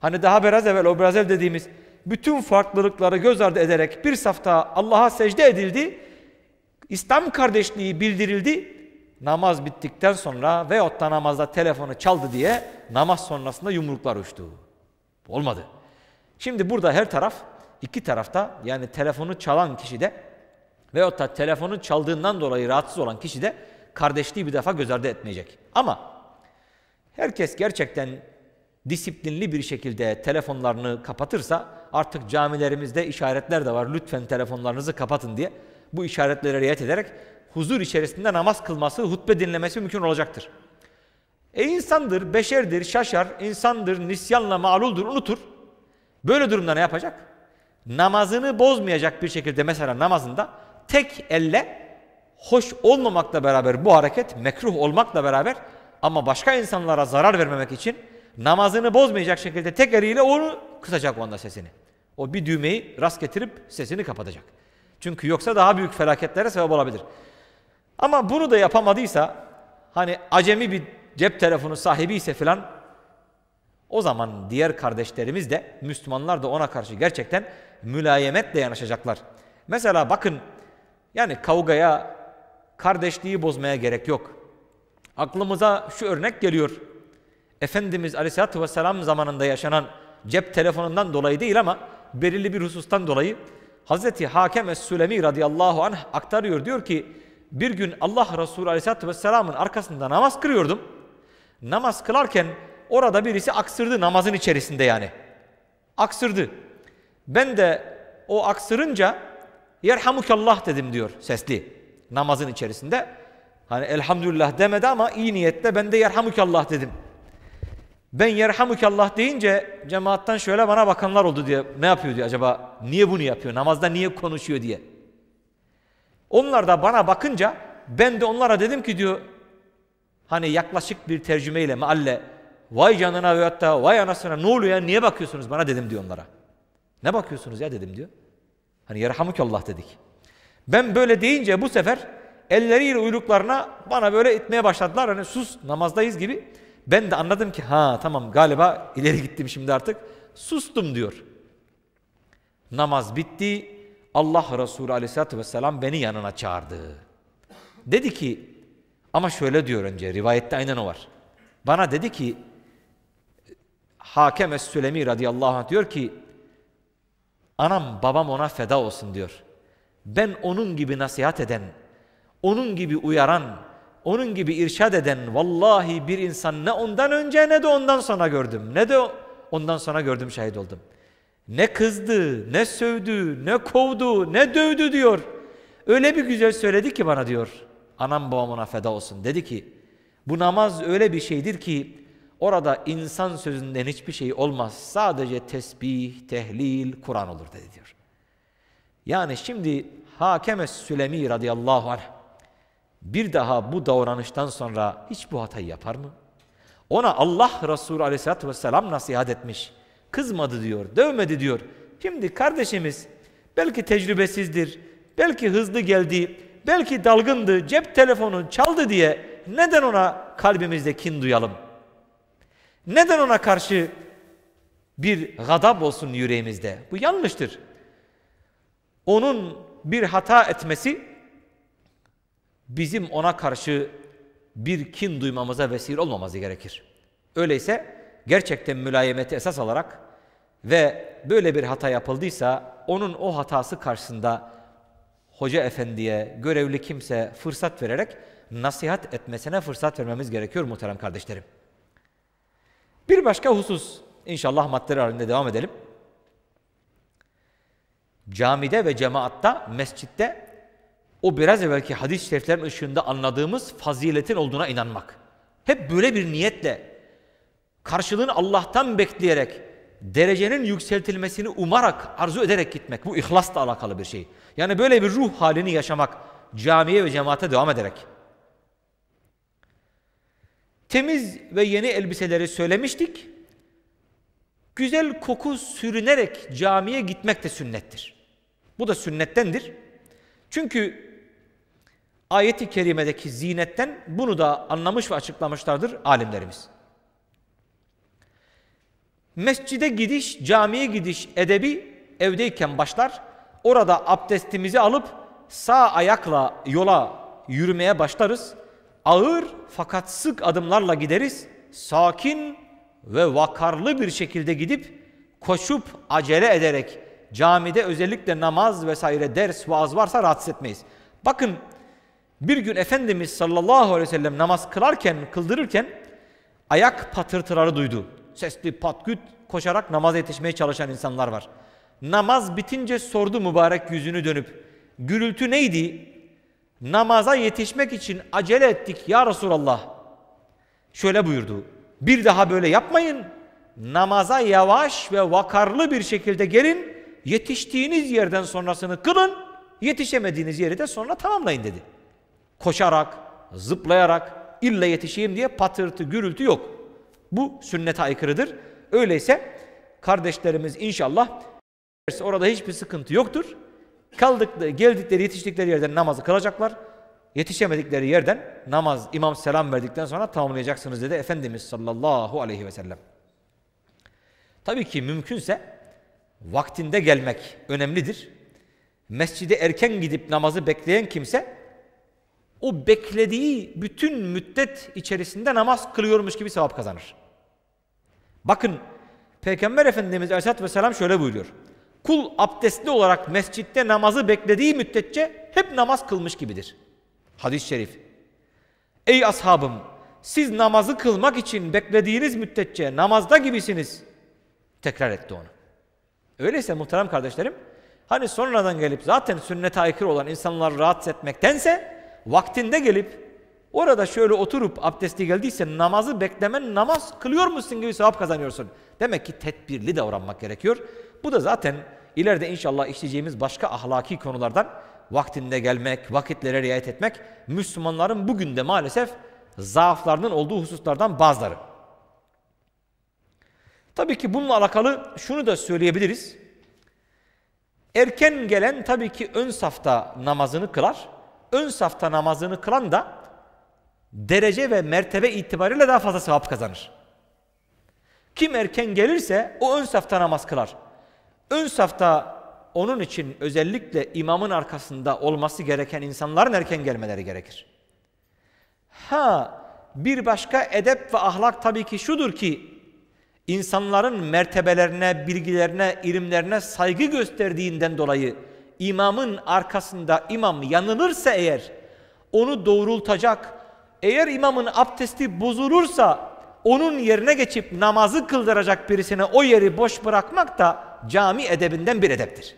Speaker 1: Hani daha biraz evvel o biraz evvel dediğimiz bütün farklılıkları göz ardı ederek bir safta Allah'a secde edildi. İslam kardeşliği bildirildi. Namaz bittikten sonra ve otta namazda telefonu çaldı diye namaz sonrasında yumruklar uçtu. Olmadı. Şimdi burada her taraf iki tarafta yani telefonu çalan kişi de veyahut da telefonun çaldığından dolayı rahatsız olan kişi de kardeşliği bir defa göz ardı etmeyecek. Ama herkes gerçekten disiplinli bir şekilde telefonlarını kapatırsa artık camilerimizde işaretler de var. Lütfen telefonlarınızı kapatın diye bu işaretlere riayet ederek huzur içerisinde namaz kılması, hutbe dinlemesi mümkün olacaktır. E insandır, beşerdir, şaşar, insandır, nisyanla mağluldur, unutur. Böyle durumda ne yapacak? Namazını bozmayacak bir şekilde mesela namazında tek elle hoş olmamakla beraber bu hareket, mekruh olmakla beraber ama başka insanlara zarar vermemek için namazını bozmayacak şekilde tek eliyle onu kısacak onda sesini. O bir düğmeyi rast getirip sesini kapatacak. Çünkü yoksa daha büyük felaketlere sebep olabilir. Ama bunu da yapamadıysa hani acemi bir cep telefonu sahibi ise filan o zaman diğer kardeşlerimiz de Müslümanlar da ona karşı gerçekten mülayemetle yanaşacaklar. Mesela bakın yani kavgaya kardeşliği bozmaya gerek yok. Aklımıza şu örnek geliyor. Efendimiz Aleyhisselatü Vesselam zamanında yaşanan cep telefonundan dolayı değil ama belirli bir husustan dolayı Hazreti Hakem Es-Sülemi radıyallahu anh aktarıyor. Diyor ki bir gün Allah Resulü Aleyhisselatü Vesselam'ın arkasında namaz kırıyordum. Namaz kılarken orada birisi aksırdı namazın içerisinde yani. Aksırdı. Ben de o aksırınca Yerhamukallah dedim diyor sesli namazın içerisinde. Hani elhamdülillah demedi ama iyi niyette ben de yerhamukallah dedim. Ben yerhamukallah deyince cemaattan şöyle bana bakanlar oldu diye ne yapıyor diye acaba niye bunu yapıyor namazda niye konuşuyor diye. Onlar da bana bakınca ben de onlara dedim ki diyor hani yaklaşık bir tercümeyle mealle vay canına ve hatta vay anasına ne oluyor ya niye bakıyorsunuz bana dedim diyor onlara. Ne bakıyorsunuz ya dedim diyor. Hani yerhamukallah dedik. Ben böyle deyince bu sefer elleriyle uyluklarına bana böyle itmeye başladılar. Hani sus namazdayız gibi. Ben de anladım ki ha tamam galiba ileri gittim şimdi artık. Sustum diyor. Namaz bitti. Allah Resulü aleyhissalatü vesselam beni yanına çağırdı. Dedi ki ama şöyle diyor önce rivayette aynen o var. Bana dedi ki Hakem Es-Sülemi radıyallahu anh diyor ki anam babam ona feda olsun diyor. Ben onun gibi nasihat eden onun gibi uyaran, onun gibi irşad eden vallahi bir insan ne ondan önce ne de ondan sonra gördüm. Ne de ondan sonra gördüm şahit oldum. Ne kızdı, ne sövdü, ne kovdu, ne dövdü diyor. Öyle bir güzel söyledi ki bana diyor. Anam babamına feda olsun. Dedi ki bu namaz öyle bir şeydir ki orada insan sözünden hiçbir şey olmaz. Sadece tesbih, tehlil, Kur'an olur dedi diyor. Yani şimdi Hakeme Sülemi radıyallahu anh bir daha bu davranıştan sonra hiç bu hatayı yapar mı? Ona Allah Resulü aleyhissalatü vesselam nasihat etmiş. Kızmadı diyor, dövmedi diyor. Şimdi kardeşimiz belki tecrübesizdir, belki hızlı geldi, belki dalgındı, cep telefonu çaldı diye neden ona kalbimizde kin duyalım? Neden ona karşı bir gadab olsun yüreğimizde? Bu yanlıştır. Onun bir hata etmesi bizim ona karşı bir kin duymamıza vesile olmaması gerekir. Öyleyse gerçekten mülayemeti esas alarak ve böyle bir hata yapıldıysa onun o hatası karşısında hoca efendiye, görevli kimse fırsat vererek nasihat etmesine fırsat vermemiz gerekiyor muhterem kardeşlerim. Bir başka husus, inşallah maddeler halinde devam edelim. Camide ve cemaatta, mescitte o biraz evvelki hadis-i şeriflerin ışığında anladığımız faziletin olduğuna inanmak. Hep böyle bir niyetle, karşılığını Allah'tan bekleyerek, derecenin yükseltilmesini umarak, arzu ederek gitmek. Bu ihlasla alakalı bir şey. Yani böyle bir ruh halini yaşamak, camiye ve cemaate devam ederek. Temiz ve yeni elbiseleri söylemiştik. Güzel koku sürünerek camiye gitmek de sünnettir. Bu da sünnettendir. Çünkü ayeti kerimedeki zinetten bunu da anlamış ve açıklamışlardır alimlerimiz. Mescide gidiş, camiye gidiş edebi evdeyken başlar. Orada abdestimizi alıp sağ ayakla yola yürümeye başlarız. Ağır fakat sık adımlarla gideriz. Sakin ve vakarlı bir şekilde gidip koşup acele ederek camide özellikle namaz vesaire ders vaaz varsa rahatsız etmeyiz. Bakın bir gün Efendimiz sallallahu aleyhi ve sellem namaz kılarken, kıldırırken ayak patırtıları duydu. Sesli patküt koşarak namaza yetişmeye çalışan insanlar var. Namaz bitince sordu mübarek yüzünü dönüp. Gürültü neydi? Namaza yetişmek için acele ettik ya Resulallah. Şöyle buyurdu. Bir daha böyle yapmayın. Namaza yavaş ve vakarlı bir şekilde gelin. Yetiştiğiniz yerden sonrasını kılın. Yetişemediğiniz yeri de sonra tamamlayın dedi koşarak, zıplayarak illa yetişeyim diye patırtı, gürültü yok. Bu sünnete aykırıdır. Öyleyse kardeşlerimiz inşallah orada hiçbir sıkıntı yoktur. Kaldıkları, geldikleri, yetiştikleri yerden namazı kılacaklar. Yetişemedikleri yerden namaz, imam selam verdikten sonra tamamlayacaksınız dedi Efendimiz sallallahu aleyhi ve sellem. Tabii ki mümkünse vaktinde gelmek önemlidir. Mescide erken gidip namazı bekleyen kimse o beklediği bütün müddet içerisinde namaz kılıyormuş gibi sevap kazanır. Bakın Peygamber Efendimiz Aleyhisselatü Vesselam şöyle buyuruyor. Kul abdestli olarak mescitte namazı beklediği müddetçe hep namaz kılmış gibidir. Hadis-i şerif. Ey ashabım siz namazı kılmak için beklediğiniz müddetçe namazda gibisiniz. Tekrar etti onu. Öyleyse muhterem kardeşlerim hani sonradan gelip zaten sünnete aykırı olan insanları rahatsız etmektense vaktinde gelip orada şöyle oturup abdesti geldiyse namazı beklemen namaz kılıyor musun gibi sevap kazanıyorsun. Demek ki tedbirli davranmak gerekiyor. Bu da zaten ileride inşallah işleyeceğimiz başka ahlaki konulardan vaktinde gelmek, vakitlere riayet etmek Müslümanların bugün de maalesef zaaflarının olduğu hususlardan bazıları. Tabii ki bununla alakalı şunu da söyleyebiliriz. Erken gelen tabii ki ön safta namazını kılar ön safta namazını kılan da derece ve mertebe itibariyle daha fazla sevap kazanır. Kim erken gelirse o ön safta namaz kılar. Ön safta onun için özellikle imamın arkasında olması gereken insanların erken gelmeleri gerekir. Ha bir başka edep ve ahlak tabii ki şudur ki insanların mertebelerine, bilgilerine, ilimlerine saygı gösterdiğinden dolayı imamın arkasında imam yanılırsa eğer onu doğrultacak, eğer imamın abdesti bozulursa onun yerine geçip namazı kıldıracak birisine o yeri boş bırakmak da cami edebinden bir edeptir.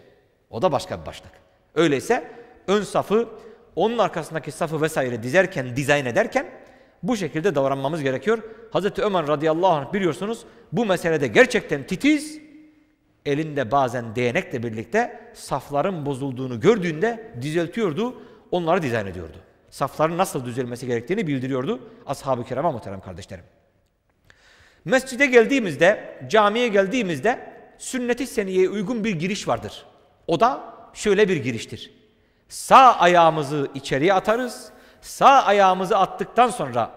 Speaker 1: O da başka bir başlık. Öyleyse ön safı onun arkasındaki safı vesaire dizerken, dizayn ederken bu şekilde davranmamız gerekiyor. Hazreti Ömer radıyallahu anh biliyorsunuz bu meselede gerçekten titiz elinde bazen değnekle birlikte safların bozulduğunu gördüğünde düzeltiyordu, onları dizayn ediyordu. Safların nasıl düzelmesi gerektiğini bildiriyordu ashab-ı kirama muhterem kardeşlerim. Mescide geldiğimizde, camiye geldiğimizde sünnet-i seniyeye uygun bir giriş vardır. O da şöyle bir giriştir. Sağ ayağımızı içeriye atarız. Sağ ayağımızı attıktan sonra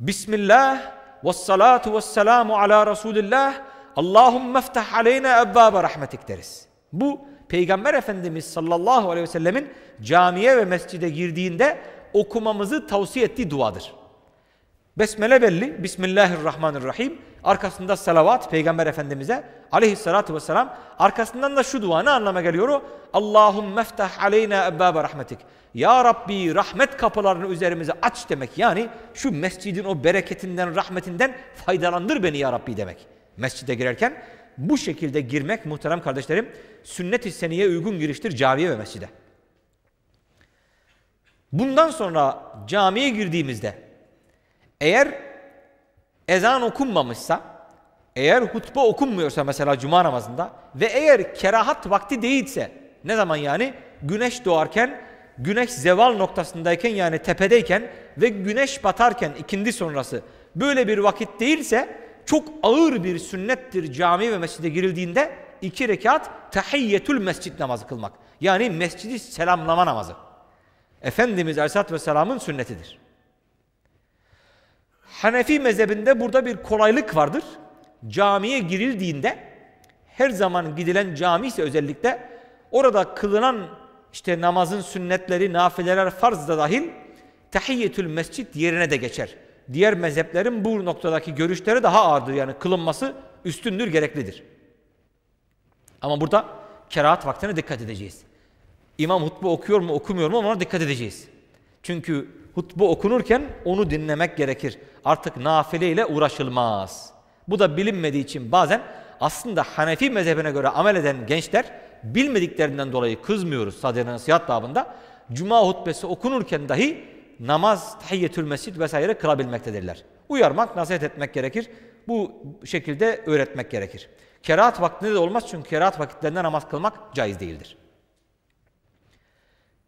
Speaker 1: Bismillah ve salatu ve selamu ala Resulillah Allahümme ftah aleyna ebbâbe rahmetik deriz. Bu Peygamber Efendimiz sallallahu aleyhi ve sellemin camiye ve mescide girdiğinde okumamızı tavsiye ettiği duadır. Besmele belli. Bismillahirrahmanirrahim. Arkasında salavat Peygamber Efendimiz'e aleyhissalatu vesselam. Arkasından da şu dua ne anlama geliyor o? Allahümme ftah aleyna ebbâbe rahmetik. Ya Rabbi rahmet kapılarını üzerimize aç demek. Yani şu mescidin o bereketinden, rahmetinden faydalandır beni ya Rabbi demek. Mescide girerken bu şekilde girmek muhterem kardeşlerim sünnet-i seneye uygun giriştir camiye ve mescide. Bundan sonra camiye girdiğimizde eğer ezan okunmamışsa, eğer hutbe okunmuyorsa mesela cuma namazında ve eğer kerahat vakti değilse ne zaman yani? Güneş doğarken, güneş zeval noktasındayken yani tepedeyken ve güneş batarken ikindi sonrası böyle bir vakit değilse çok ağır bir sünnettir cami ve mescide girildiğinde iki rekat tahiyyetül mescid namazı kılmak. Yani mescidi selamlama namazı. Efendimiz Aleyhisselatü Vesselam'ın sünnetidir. Hanefi mezhebinde burada bir kolaylık vardır. Camiye girildiğinde her zaman gidilen cami ise özellikle orada kılınan işte namazın sünnetleri, nafileler, farz da dahil tahiyyetül mescid yerine de geçer diğer mezheplerin bu noktadaki görüşleri daha ağırdır. Yani kılınması üstündür, gereklidir. Ama burada kerahat vaktine dikkat edeceğiz. İmam hutbe okuyor mu okumuyor mu ona dikkat edeceğiz. Çünkü hutbe okunurken onu dinlemek gerekir. Artık nafile ile uğraşılmaz. Bu da bilinmediği için bazen aslında Hanefi mezhebine göre amel eden gençler bilmediklerinden dolayı kızmıyoruz sadece nasihat babında. Cuma hutbesi okunurken dahi namaz, tahiyyetül mescid vesaire kılabilmektedirler. Uyarmak, nasihat etmek gerekir. Bu şekilde öğretmek gerekir. Kerahat vaktinde de olmaz çünkü kerahat vakitlerinde namaz kılmak caiz değildir.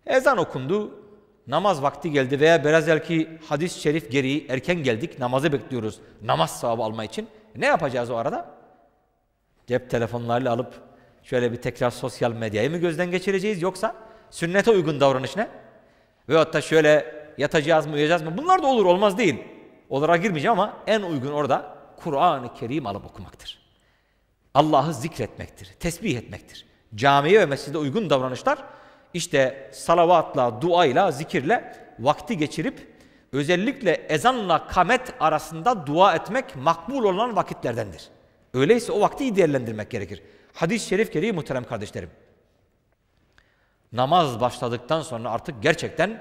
Speaker 1: Ezan okundu, namaz vakti geldi veya biraz belki hadis-i şerif gereği erken geldik, namazı bekliyoruz namaz sahibi alma için. Ne yapacağız o arada? Cep telefonlarıyla alıp şöyle bir tekrar sosyal medyayı mı gözden geçireceğiz yoksa sünnete uygun davranış ne? Veyahut da şöyle yatacağız mı, uyuyacağız mı? Bunlar da olur, olmaz değil. Olara girmeyeceğim ama en uygun orada Kur'an-ı Kerim alıp okumaktır. Allah'ı zikretmektir, tesbih etmektir. Camiye ve mescide uygun davranışlar işte salavatla, duayla, zikirle vakti geçirip özellikle ezanla kamet arasında dua etmek makbul olan vakitlerdendir. Öyleyse o vakti iyi değerlendirmek gerekir. Hadis-i şerif gereği muhterem kardeşlerim. Namaz başladıktan sonra artık gerçekten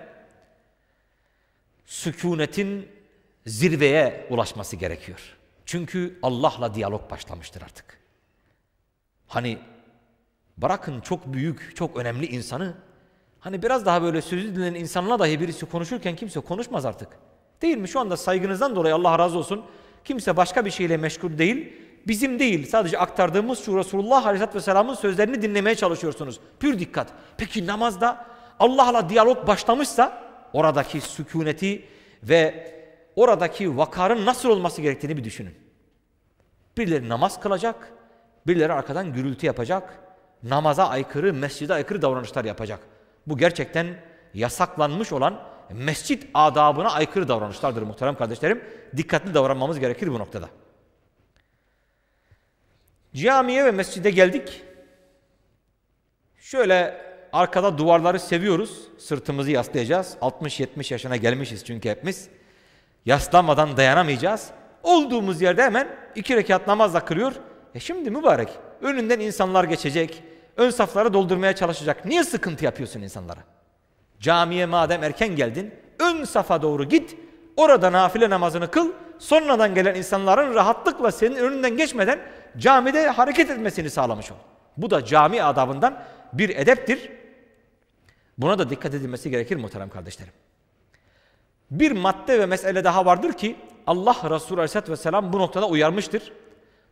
Speaker 1: sükunetin zirveye ulaşması gerekiyor. Çünkü Allah'la diyalog başlamıştır artık. Hani bırakın çok büyük, çok önemli insanı, hani biraz daha böyle sözü dinlenen insanla dahi birisi konuşurken kimse konuşmaz artık. Değil mi? Şu anda saygınızdan dolayı Allah razı olsun. Kimse başka bir şeyle meşgul değil. Bizim değil. Sadece aktardığımız şu Resulullah Aleyhisselatü Vesselam'ın sözlerini dinlemeye çalışıyorsunuz. Pür dikkat. Peki namazda Allah'la diyalog başlamışsa oradaki sükuneti ve oradaki vakarın nasıl olması gerektiğini bir düşünün. Birileri namaz kılacak, birileri arkadan gürültü yapacak, namaza aykırı, mescide aykırı davranışlar yapacak. Bu gerçekten yasaklanmış olan mescit adabına aykırı davranışlardır muhterem kardeşlerim. Dikkatli davranmamız gerekir bu noktada. Camiye ve mescide geldik. Şöyle Arkada duvarları seviyoruz. Sırtımızı yaslayacağız. 60-70 yaşına gelmişiz çünkü hepimiz. Yaslanmadan dayanamayacağız. Olduğumuz yerde hemen iki rekat namazla kırıyor. E şimdi mübarek önünden insanlar geçecek. Ön safları doldurmaya çalışacak. Niye sıkıntı yapıyorsun insanlara? Camiye madem erken geldin ön safa doğru git. Orada nafile namazını kıl. Sonradan gelen insanların rahatlıkla senin önünden geçmeden camide hareket etmesini sağlamış ol. Bu da cami adabından bir edeptir. Buna da dikkat edilmesi gerekir muhterem kardeşlerim. Bir madde ve mesele daha vardır ki Allah Resulü Aleyhisselatü Vesselam bu noktada uyarmıştır.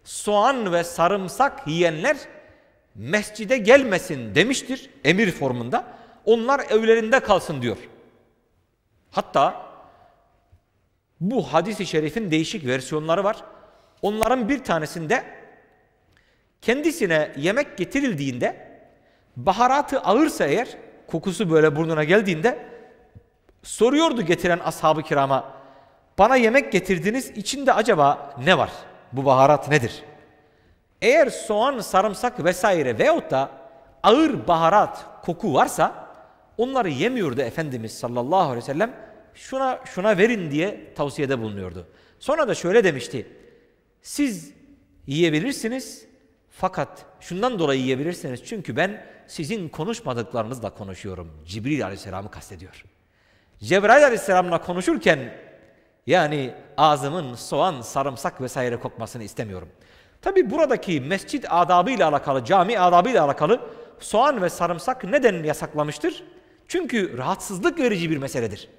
Speaker 1: Soğan ve sarımsak yiyenler mescide gelmesin demiştir emir formunda. Onlar evlerinde kalsın diyor. Hatta bu hadisi şerifin değişik versiyonları var. Onların bir tanesinde kendisine yemek getirildiğinde baharatı ağırsa eğer kokusu böyle burnuna geldiğinde soruyordu getiren ashabı kirama bana yemek getirdiniz içinde acaba ne var? Bu baharat nedir? Eğer soğan, sarımsak vesaire veyahut da ağır baharat, koku varsa onları yemiyordu Efendimiz sallallahu aleyhi ve sellem şuna şuna verin diye tavsiyede bulunuyordu. Sonra da şöyle demişti. Siz yiyebilirsiniz fakat şundan dolayı yiyebilirsiniz. Çünkü ben sizin konuşmadıklarınızla konuşuyorum. Cibril aleyhisselamı kastediyor. Cebrail aleyhisselamla konuşurken yani ağzımın soğan, sarımsak vesaire kokmasını istemiyorum. Tabi buradaki mescid adabı ile alakalı, cami adabı ile alakalı soğan ve sarımsak neden yasaklamıştır? Çünkü rahatsızlık verici bir meseledir.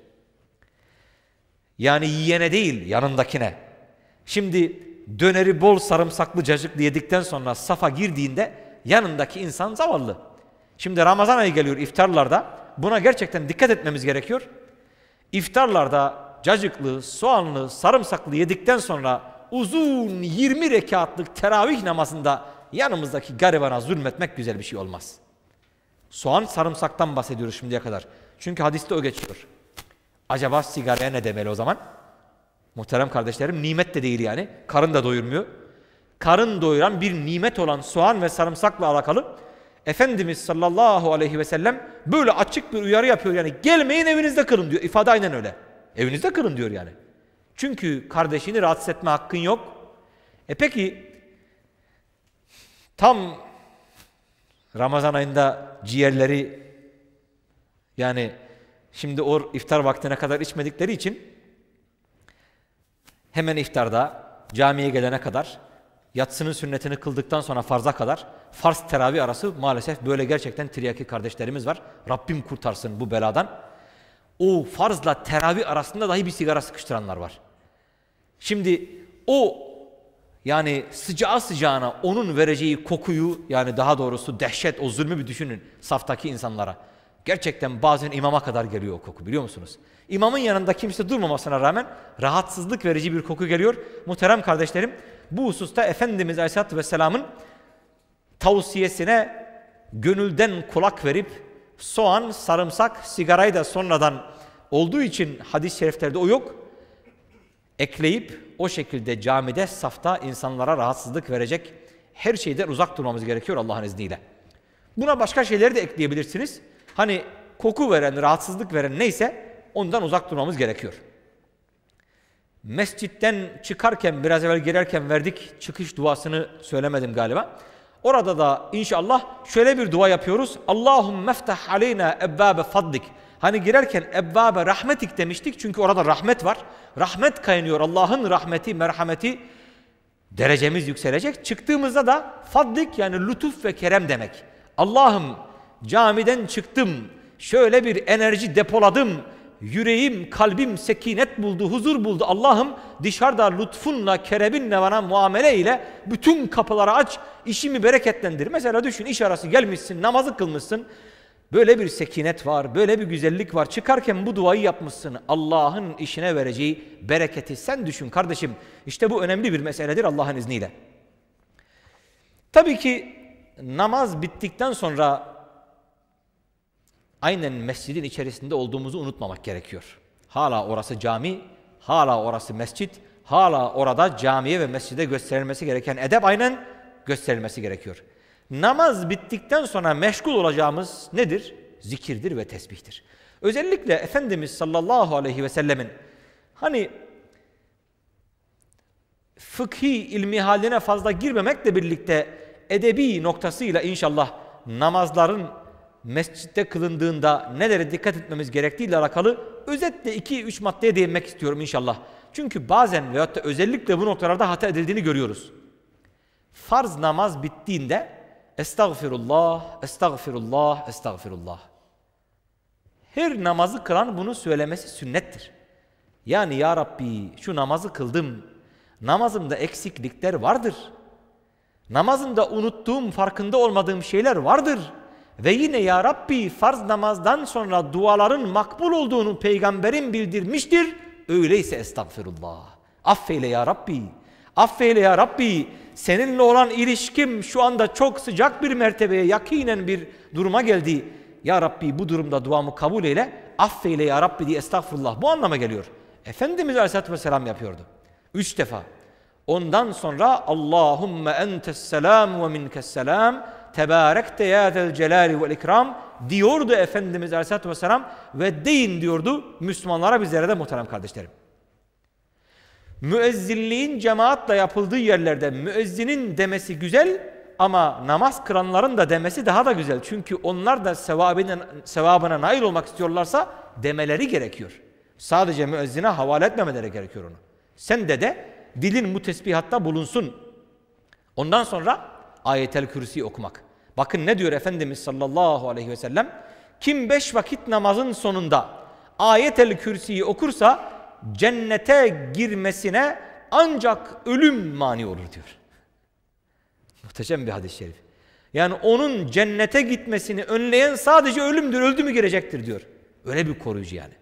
Speaker 1: Yani yiyene değil yanındakine. Şimdi döneri bol sarımsaklı cacıklı yedikten sonra safa girdiğinde yanındaki insan zavallı. Şimdi Ramazan ayı geliyor iftarlarda. Buna gerçekten dikkat etmemiz gerekiyor. İftarlarda cacıklı, soğanlı, sarımsaklı yedikten sonra uzun 20 rekatlık teravih namazında yanımızdaki garibana zulmetmek güzel bir şey olmaz. Soğan sarımsaktan bahsediyoruz şimdiye kadar. Çünkü hadiste o geçiyor. Acaba sigaraya ne demeli o zaman? Muhterem kardeşlerim nimet de değil yani. Karın da doyurmuyor. Karın doyuran bir nimet olan soğan ve sarımsakla alakalı Efendimiz sallallahu aleyhi ve sellem böyle açık bir uyarı yapıyor yani gelmeyin evinizde kılın diyor. İfade aynen öyle. Evinizde kılın diyor yani. Çünkü kardeşini rahatsız etme hakkın yok. E peki tam Ramazan ayında ciğerleri yani şimdi o iftar vaktine kadar içmedikleri için hemen iftarda camiye gelene kadar yatsının sünnetini kıldıktan sonra farza kadar farz teravih arası maalesef böyle gerçekten triyaki kardeşlerimiz var. Rabbim kurtarsın bu beladan. O farzla teravih arasında dahi bir sigara sıkıştıranlar var. Şimdi o yani sıcağı sıcağına onun vereceği kokuyu yani daha doğrusu dehşet o zulmü bir düşünün saftaki insanlara. Gerçekten bazen imama kadar geliyor o koku biliyor musunuz? İmamın yanında kimse durmamasına rağmen rahatsızlık verici bir koku geliyor. Muhterem kardeşlerim bu hususta Efendimiz Aleyhisselatü Vesselam'ın tavsiyesine gönülden kulak verip soğan, sarımsak, sigarayı da sonradan olduğu için hadis-i şeriflerde o yok. Ekleyip o şekilde camide, safta insanlara rahatsızlık verecek her şeyden uzak durmamız gerekiyor Allah'ın izniyle. Buna başka şeyleri de ekleyebilirsiniz. Hani koku veren, rahatsızlık veren neyse ondan uzak durmamız gerekiyor. Mescitten çıkarken, biraz evvel girerken verdik çıkış duasını söylemedim galiba. Orada da inşallah şöyle bir dua yapıyoruz. Allahum meftah aleyna ebbabe faddik. Hani girerken ebbabe rahmetik demiştik çünkü orada rahmet var. Rahmet kaynıyor. Allah'ın rahmeti, merhameti derecemiz yükselecek. Çıktığımızda da faddik yani lütuf ve kerem demek. Allah'ım camiden çıktım, şöyle bir enerji depoladım, yüreğim, kalbim sekinet buldu, huzur buldu. Allah'ım dışarıda lütfunla, kerebinle bana muamele ile bütün kapıları aç, işimi bereketlendir. Mesela düşün iş arası gelmişsin, namazı kılmışsın. Böyle bir sekinet var, böyle bir güzellik var. Çıkarken bu duayı yapmışsın. Allah'ın işine vereceği bereketi sen düşün kardeşim. İşte bu önemli bir meseledir Allah'ın izniyle. Tabii ki namaz bittikten sonra aynen mescidin içerisinde olduğumuzu unutmamak gerekiyor. Hala orası cami, hala orası mescit, hala orada camiye ve mescide gösterilmesi gereken edep aynen gösterilmesi gerekiyor. Namaz bittikten sonra meşgul olacağımız nedir? Zikirdir ve tesbihtir. Özellikle Efendimiz sallallahu aleyhi ve sellemin hani fıkhi ilmi haline fazla girmemekle birlikte edebi noktasıyla inşallah namazların mescitte kılındığında nelere dikkat etmemiz gerektiği ile alakalı özetle 2-3 maddeye değinmek istiyorum inşallah. Çünkü bazen veyahut da özellikle bu noktalarda hata edildiğini görüyoruz. Farz namaz bittiğinde estağfirullah, estağfirullah, estağfirullah. Her namazı kılan bunu söylemesi sünnettir. Yani ya Rabbi şu namazı kıldım. Namazımda eksiklikler vardır. Namazımda unuttuğum, farkında olmadığım şeyler vardır.'' Ve yine ya Rabbi farz namazdan sonra duaların makbul olduğunu peygamberin bildirmiştir. Öyleyse estağfirullah. Affeyle ya Rabbi. Affeyle ya Rabbi. Seninle olan ilişkim şu anda çok sıcak bir mertebeye yakinen bir duruma geldi. Ya Rabbi bu durumda duamı kabul eyle. Affeyle ya Rabbi diye estağfurullah. Bu anlama geliyor. Efendimiz Aleyhisselatü Vesselam yapıyordu. Üç defa. Ondan sonra Allahümme entes selam ve minkes selam tebarekte ya zel celali vel ikram diyordu Efendimiz Aleyhisselatü Vesselam ve deyin diyordu Müslümanlara bizlere de muhterem kardeşlerim. Müezzinliğin cemaatla yapıldığı yerlerde müezzinin demesi güzel ama namaz kıranların da demesi daha da güzel. Çünkü onlar da sevabına, sevabına nail olmak istiyorlarsa demeleri gerekiyor. Sadece müezzine havale etmemeleri gerekiyor onu. Sen de de dilin bu bulunsun. Ondan sonra ayetel kürsi okumak. Bakın ne diyor Efendimiz sallallahu aleyhi ve sellem? Kim beş vakit namazın sonunda ayetel kürsiyi okursa cennete girmesine ancak ölüm mani olur diyor. Muhteşem bir hadis-i şerif. Yani onun cennete gitmesini önleyen sadece ölümdür. Öldü mü girecektir diyor. Öyle bir koruyucu yani.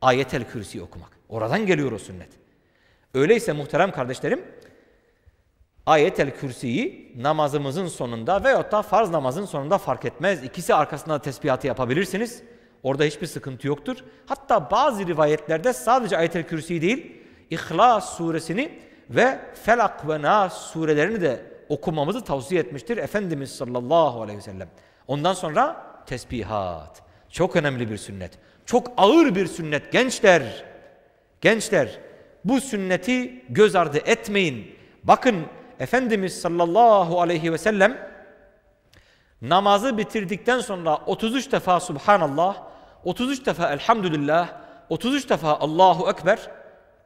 Speaker 1: Ayetel kürsi okumak. Oradan geliyor o sünnet. Öyleyse muhterem kardeşlerim Ayet-el Kürsi'yi namazımızın sonunda veyahut da farz namazın sonunda fark etmez. İkisi arkasında tesbihatı yapabilirsiniz. Orada hiçbir sıkıntı yoktur. Hatta bazı rivayetlerde sadece Ayet-el Kürsi değil, İhlas suresini ve Felak ve Nas surelerini de okumamızı tavsiye etmiştir Efendimiz sallallahu aleyhi ve sellem. Ondan sonra tesbihat. Çok önemli bir sünnet. Çok ağır bir sünnet gençler. Gençler bu sünneti göz ardı etmeyin. Bakın Efendimiz sallallahu aleyhi ve sellem namazı bitirdikten sonra 33 defa Subhanallah, 33 defa Elhamdülillah, 33 defa Allahu Ekber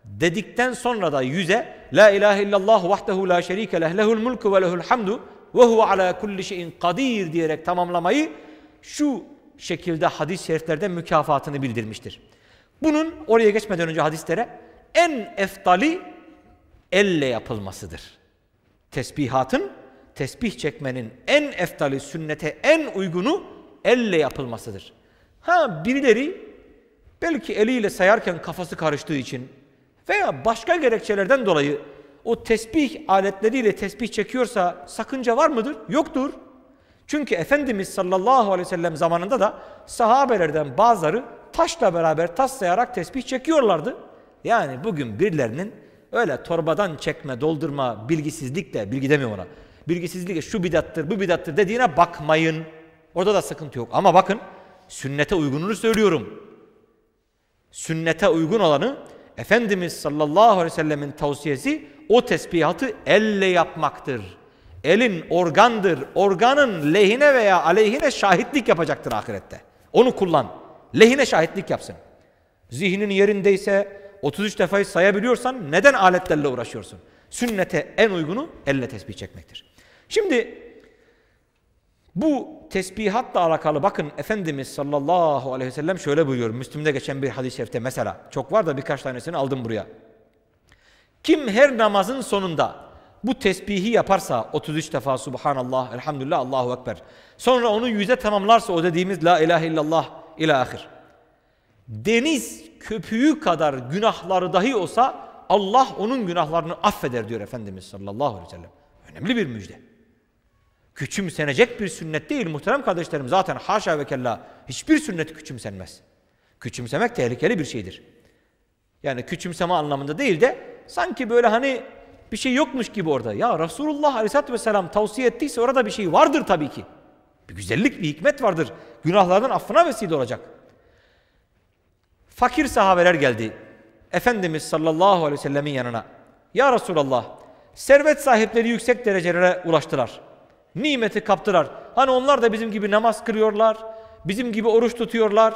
Speaker 1: dedikten sonra da yüze La ilahe illallah vahdehu la şerike leh lehul mulku ve lehul hamdu ve huve ala kulli şeyin kadir diyerek tamamlamayı şu şekilde hadis-i şeriflerde mükafatını bildirmiştir. Bunun oraya geçmeden önce hadislere en eftali elle yapılmasıdır. Tesbihatın, tesbih çekmenin en eftali, sünnete en uygunu elle yapılmasıdır. Ha birileri belki eliyle sayarken kafası karıştığı için veya başka gerekçelerden dolayı o tesbih aletleriyle tesbih çekiyorsa sakınca var mıdır? Yoktur. Çünkü Efendimiz sallallahu aleyhi ve sellem zamanında da sahabelerden bazıları taşla beraber taş sayarak tesbih çekiyorlardı. Yani bugün birilerinin öyle torbadan çekme, doldurma, bilgisizlikle, bilgi demiyor ona. Bilgisizlikle şu bidattır, bu bidattır dediğine bakmayın. Orada da sıkıntı yok. Ama bakın sünnete uygununu söylüyorum. Sünnete uygun olanı Efendimiz sallallahu aleyhi ve sellemin tavsiyesi o tesbihatı elle yapmaktır. Elin organdır. Organın lehine veya aleyhine şahitlik yapacaktır ahirette. Onu kullan. Lehine şahitlik yapsın. Zihnin yerindeyse, 33 defayı sayabiliyorsan neden aletlerle uğraşıyorsun? Sünnete en uygunu elle tesbih çekmektir. Şimdi bu tesbihatla alakalı bakın Efendimiz sallallahu aleyhi ve sellem şöyle buyuruyor. Müslüm'de geçen bir hadis-i şerifte mesela. Çok var da birkaç tanesini aldım buraya. Kim her namazın sonunda bu tesbihi yaparsa 33 defa Subhanallah, Elhamdülillah, Allahu Ekber. Sonra onu yüze tamamlarsa o dediğimiz La ilahe illallah ila ahir. Deniz köpüğü kadar günahları dahi olsa Allah onun günahlarını affeder diyor Efendimiz sallallahu aleyhi ve sellem. Önemli bir müjde. Küçümsenecek bir sünnet değil muhterem kardeşlerim. Zaten haşa ve kella hiçbir sünnet küçümsenmez. Küçümsemek tehlikeli bir şeydir. Yani küçümseme anlamında değil de sanki böyle hani bir şey yokmuş gibi orada. Ya Resulullah Aleyhisselatü Vesselam tavsiye ettiyse orada bir şey vardır tabii ki. Bir güzellik, bir hikmet vardır. Günahlardan affına vesile olacak fakir sahabeler geldi. Efendimiz sallallahu aleyhi ve sellemin yanına. Ya Resulallah servet sahipleri yüksek derecelere ulaştılar. Nimeti kaptılar. Hani onlar da bizim gibi namaz kırıyorlar. Bizim gibi oruç tutuyorlar.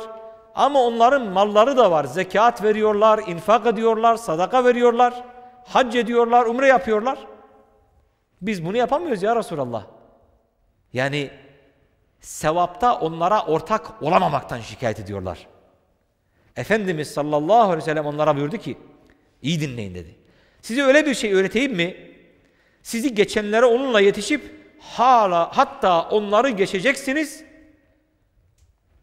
Speaker 1: Ama onların malları da var. Zekat veriyorlar, infak ediyorlar, sadaka veriyorlar. Hac ediyorlar, umre yapıyorlar. Biz bunu yapamıyoruz ya Resulallah. Yani sevapta onlara ortak olamamaktan şikayet ediyorlar. Efendimiz sallallahu aleyhi ve sellem onlara buyurdu ki iyi dinleyin dedi. Size öyle bir şey öğreteyim mi? Sizi geçenlere onunla yetişip hala hatta onları geçeceksiniz.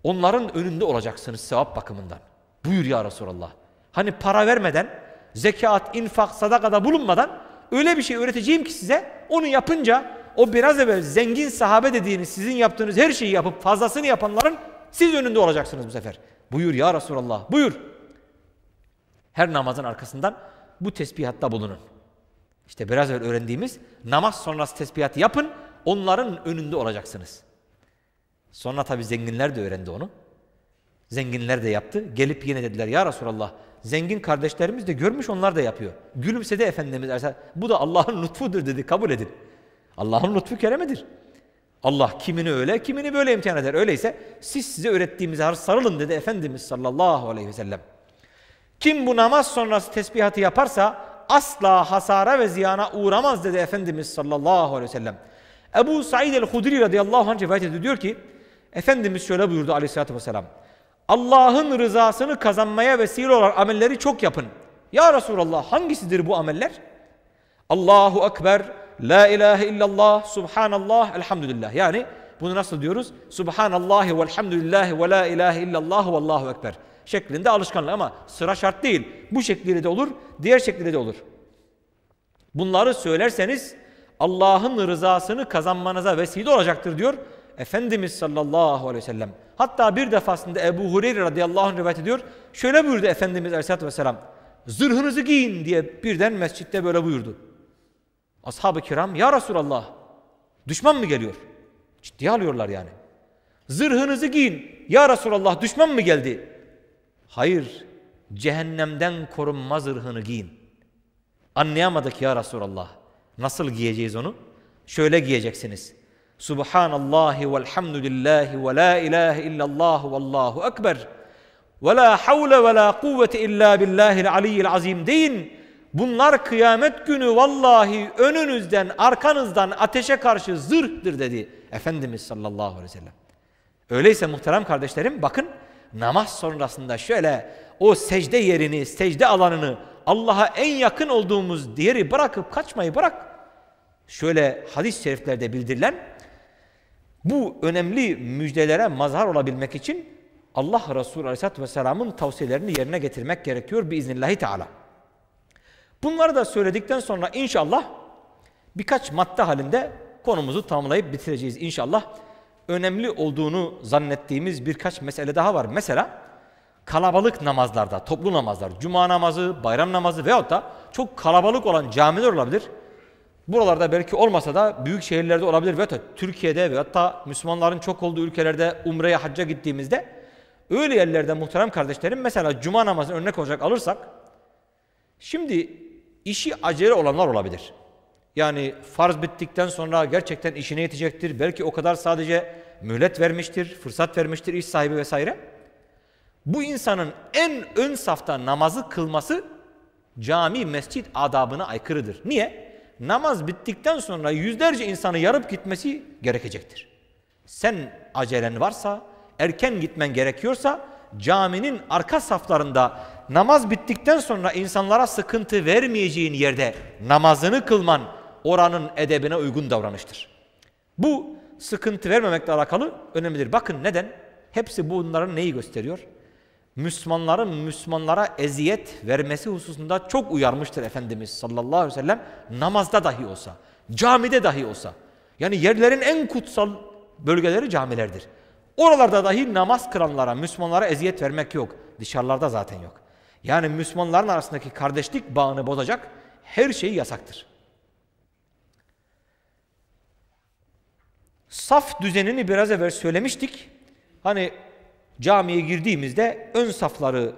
Speaker 1: Onların önünde olacaksınız sevap bakımından. Buyur ya Resulallah. Hani para vermeden, zekat, infak, sadakada bulunmadan öyle bir şey öğreteceğim ki size onu yapınca o biraz evvel zengin sahabe dediğiniz sizin yaptığınız her şeyi yapıp fazlasını yapanların siz önünde olacaksınız bu sefer. Buyur ya Resulallah buyur. Her namazın arkasından bu tesbihatta bulunun. İşte biraz evvel öğrendiğimiz namaz sonrası tesbihatı yapın onların önünde olacaksınız. Sonra tabi zenginler de öğrendi onu. Zenginler de yaptı. Gelip yine dediler ya Resulallah zengin kardeşlerimiz de görmüş onlar da yapıyor. Gülümsedi Efendimiz bu da Allah'ın lütfudur dedi kabul edin. Allah'ın lütfu keremidir. Allah kimini öyle kimini böyle imtihan eder. Öyleyse siz size öğrettiğimize sarılın dedi Efendimiz sallallahu aleyhi ve sellem. Kim bu namaz sonrası tesbihatı yaparsa asla hasara ve ziyana uğramaz dedi Efendimiz sallallahu aleyhi ve sellem. Ebu Said el-Hudri radıyallahu anh rivayet ediyor diyor ki Efendimiz şöyle buyurdu aleyhissalatü vesselam. Allah'ın rızasını kazanmaya vesile olan amelleri çok yapın. Ya Resulallah hangisidir bu ameller? Allahu Ekber, La ilahe illallah, subhanallah, elhamdülillah. Yani bunu nasıl diyoruz? Subhanallah velhamdülillahi ve la ilahe illallah ve allahu ekber. Şeklinde alışkanlık ama sıra şart değil. Bu şekliyle de olur, diğer şekliyle de olur. Bunları söylerseniz Allah'ın rızasını kazanmanıza vesile olacaktır diyor Efendimiz sallallahu aleyhi ve sellem. Hatta bir defasında Ebu Hureyre radıyallahu anh rivayet ediyor. Şöyle buyurdu Efendimiz aleyhissalatü vesselam. Zırhınızı giyin diye birden mescitte böyle buyurdu. Ashab-ı kiram ya Resulallah düşman mı geliyor? Ciddiye alıyorlar yani. Zırhınızı giyin. Ya Resulallah düşman mı geldi? Hayır. Cehennemden korunma zırhını giyin. Anlayamadık ya Resulallah. Nasıl giyeceğiz onu? Şöyle giyeceksiniz. Subhanallahi velhamdülillahi ve la ilahe illallah vallahu ekber ve la havle ve la kuvvete illa billahil aliyyil azim deyin. Bunlar kıyamet günü vallahi önünüzden arkanızdan ateşe karşı zırhtır dedi Efendimiz sallallahu aleyhi ve sellem. Öyleyse muhterem kardeşlerim bakın namaz sonrasında şöyle o secde yerini, secde alanını Allah'a en yakın olduğumuz diğeri bırakıp kaçmayı bırak. Şöyle hadis-i şeriflerde bildirilen bu önemli müjdelere mazhar olabilmek için Allah Resulü Aleyhisselatü Vesselam'ın tavsiyelerini yerine getirmek gerekiyor biiznillahü teala. Bunları da söyledikten sonra inşallah birkaç madde halinde konumuzu tamamlayıp bitireceğiz inşallah. Önemli olduğunu zannettiğimiz birkaç mesele daha var. Mesela kalabalık namazlarda, toplu namazlar, cuma namazı, bayram namazı veyahut da çok kalabalık olan camiler olabilir. Buralarda belki olmasa da büyük şehirlerde olabilir veyahut da Türkiye'de veyahut da Müslümanların çok olduğu ülkelerde umreye hacca gittiğimizde öyle yerlerde muhterem kardeşlerim mesela cuma namazını örnek olacak alırsak şimdi İşi acele olanlar olabilir. Yani farz bittikten sonra gerçekten işine yetecektir. Belki o kadar sadece mühlet vermiştir, fırsat vermiştir iş sahibi vesaire. Bu insanın en ön safta namazı kılması cami mescit adabına aykırıdır. Niye? Namaz bittikten sonra yüzlerce insanı yarıp gitmesi gerekecektir. Sen acelen varsa, erken gitmen gerekiyorsa caminin arka saflarında namaz bittikten sonra insanlara sıkıntı vermeyeceğin yerde namazını kılman oranın edebine uygun davranıştır. Bu sıkıntı vermemekle alakalı önemlidir. Bakın neden? Hepsi bunların neyi gösteriyor? Müslümanların Müslümanlara eziyet vermesi hususunda çok uyarmıştır Efendimiz sallallahu aleyhi ve sellem. Namazda dahi olsa, camide dahi olsa. Yani yerlerin en kutsal bölgeleri camilerdir. Oralarda dahi namaz kılanlara, Müslümanlara eziyet vermek yok. Dışarılarda zaten yok yani Müslümanların arasındaki kardeşlik bağını bozacak her şey yasaktır. Saf düzenini biraz evvel söylemiştik. Hani camiye girdiğimizde ön safları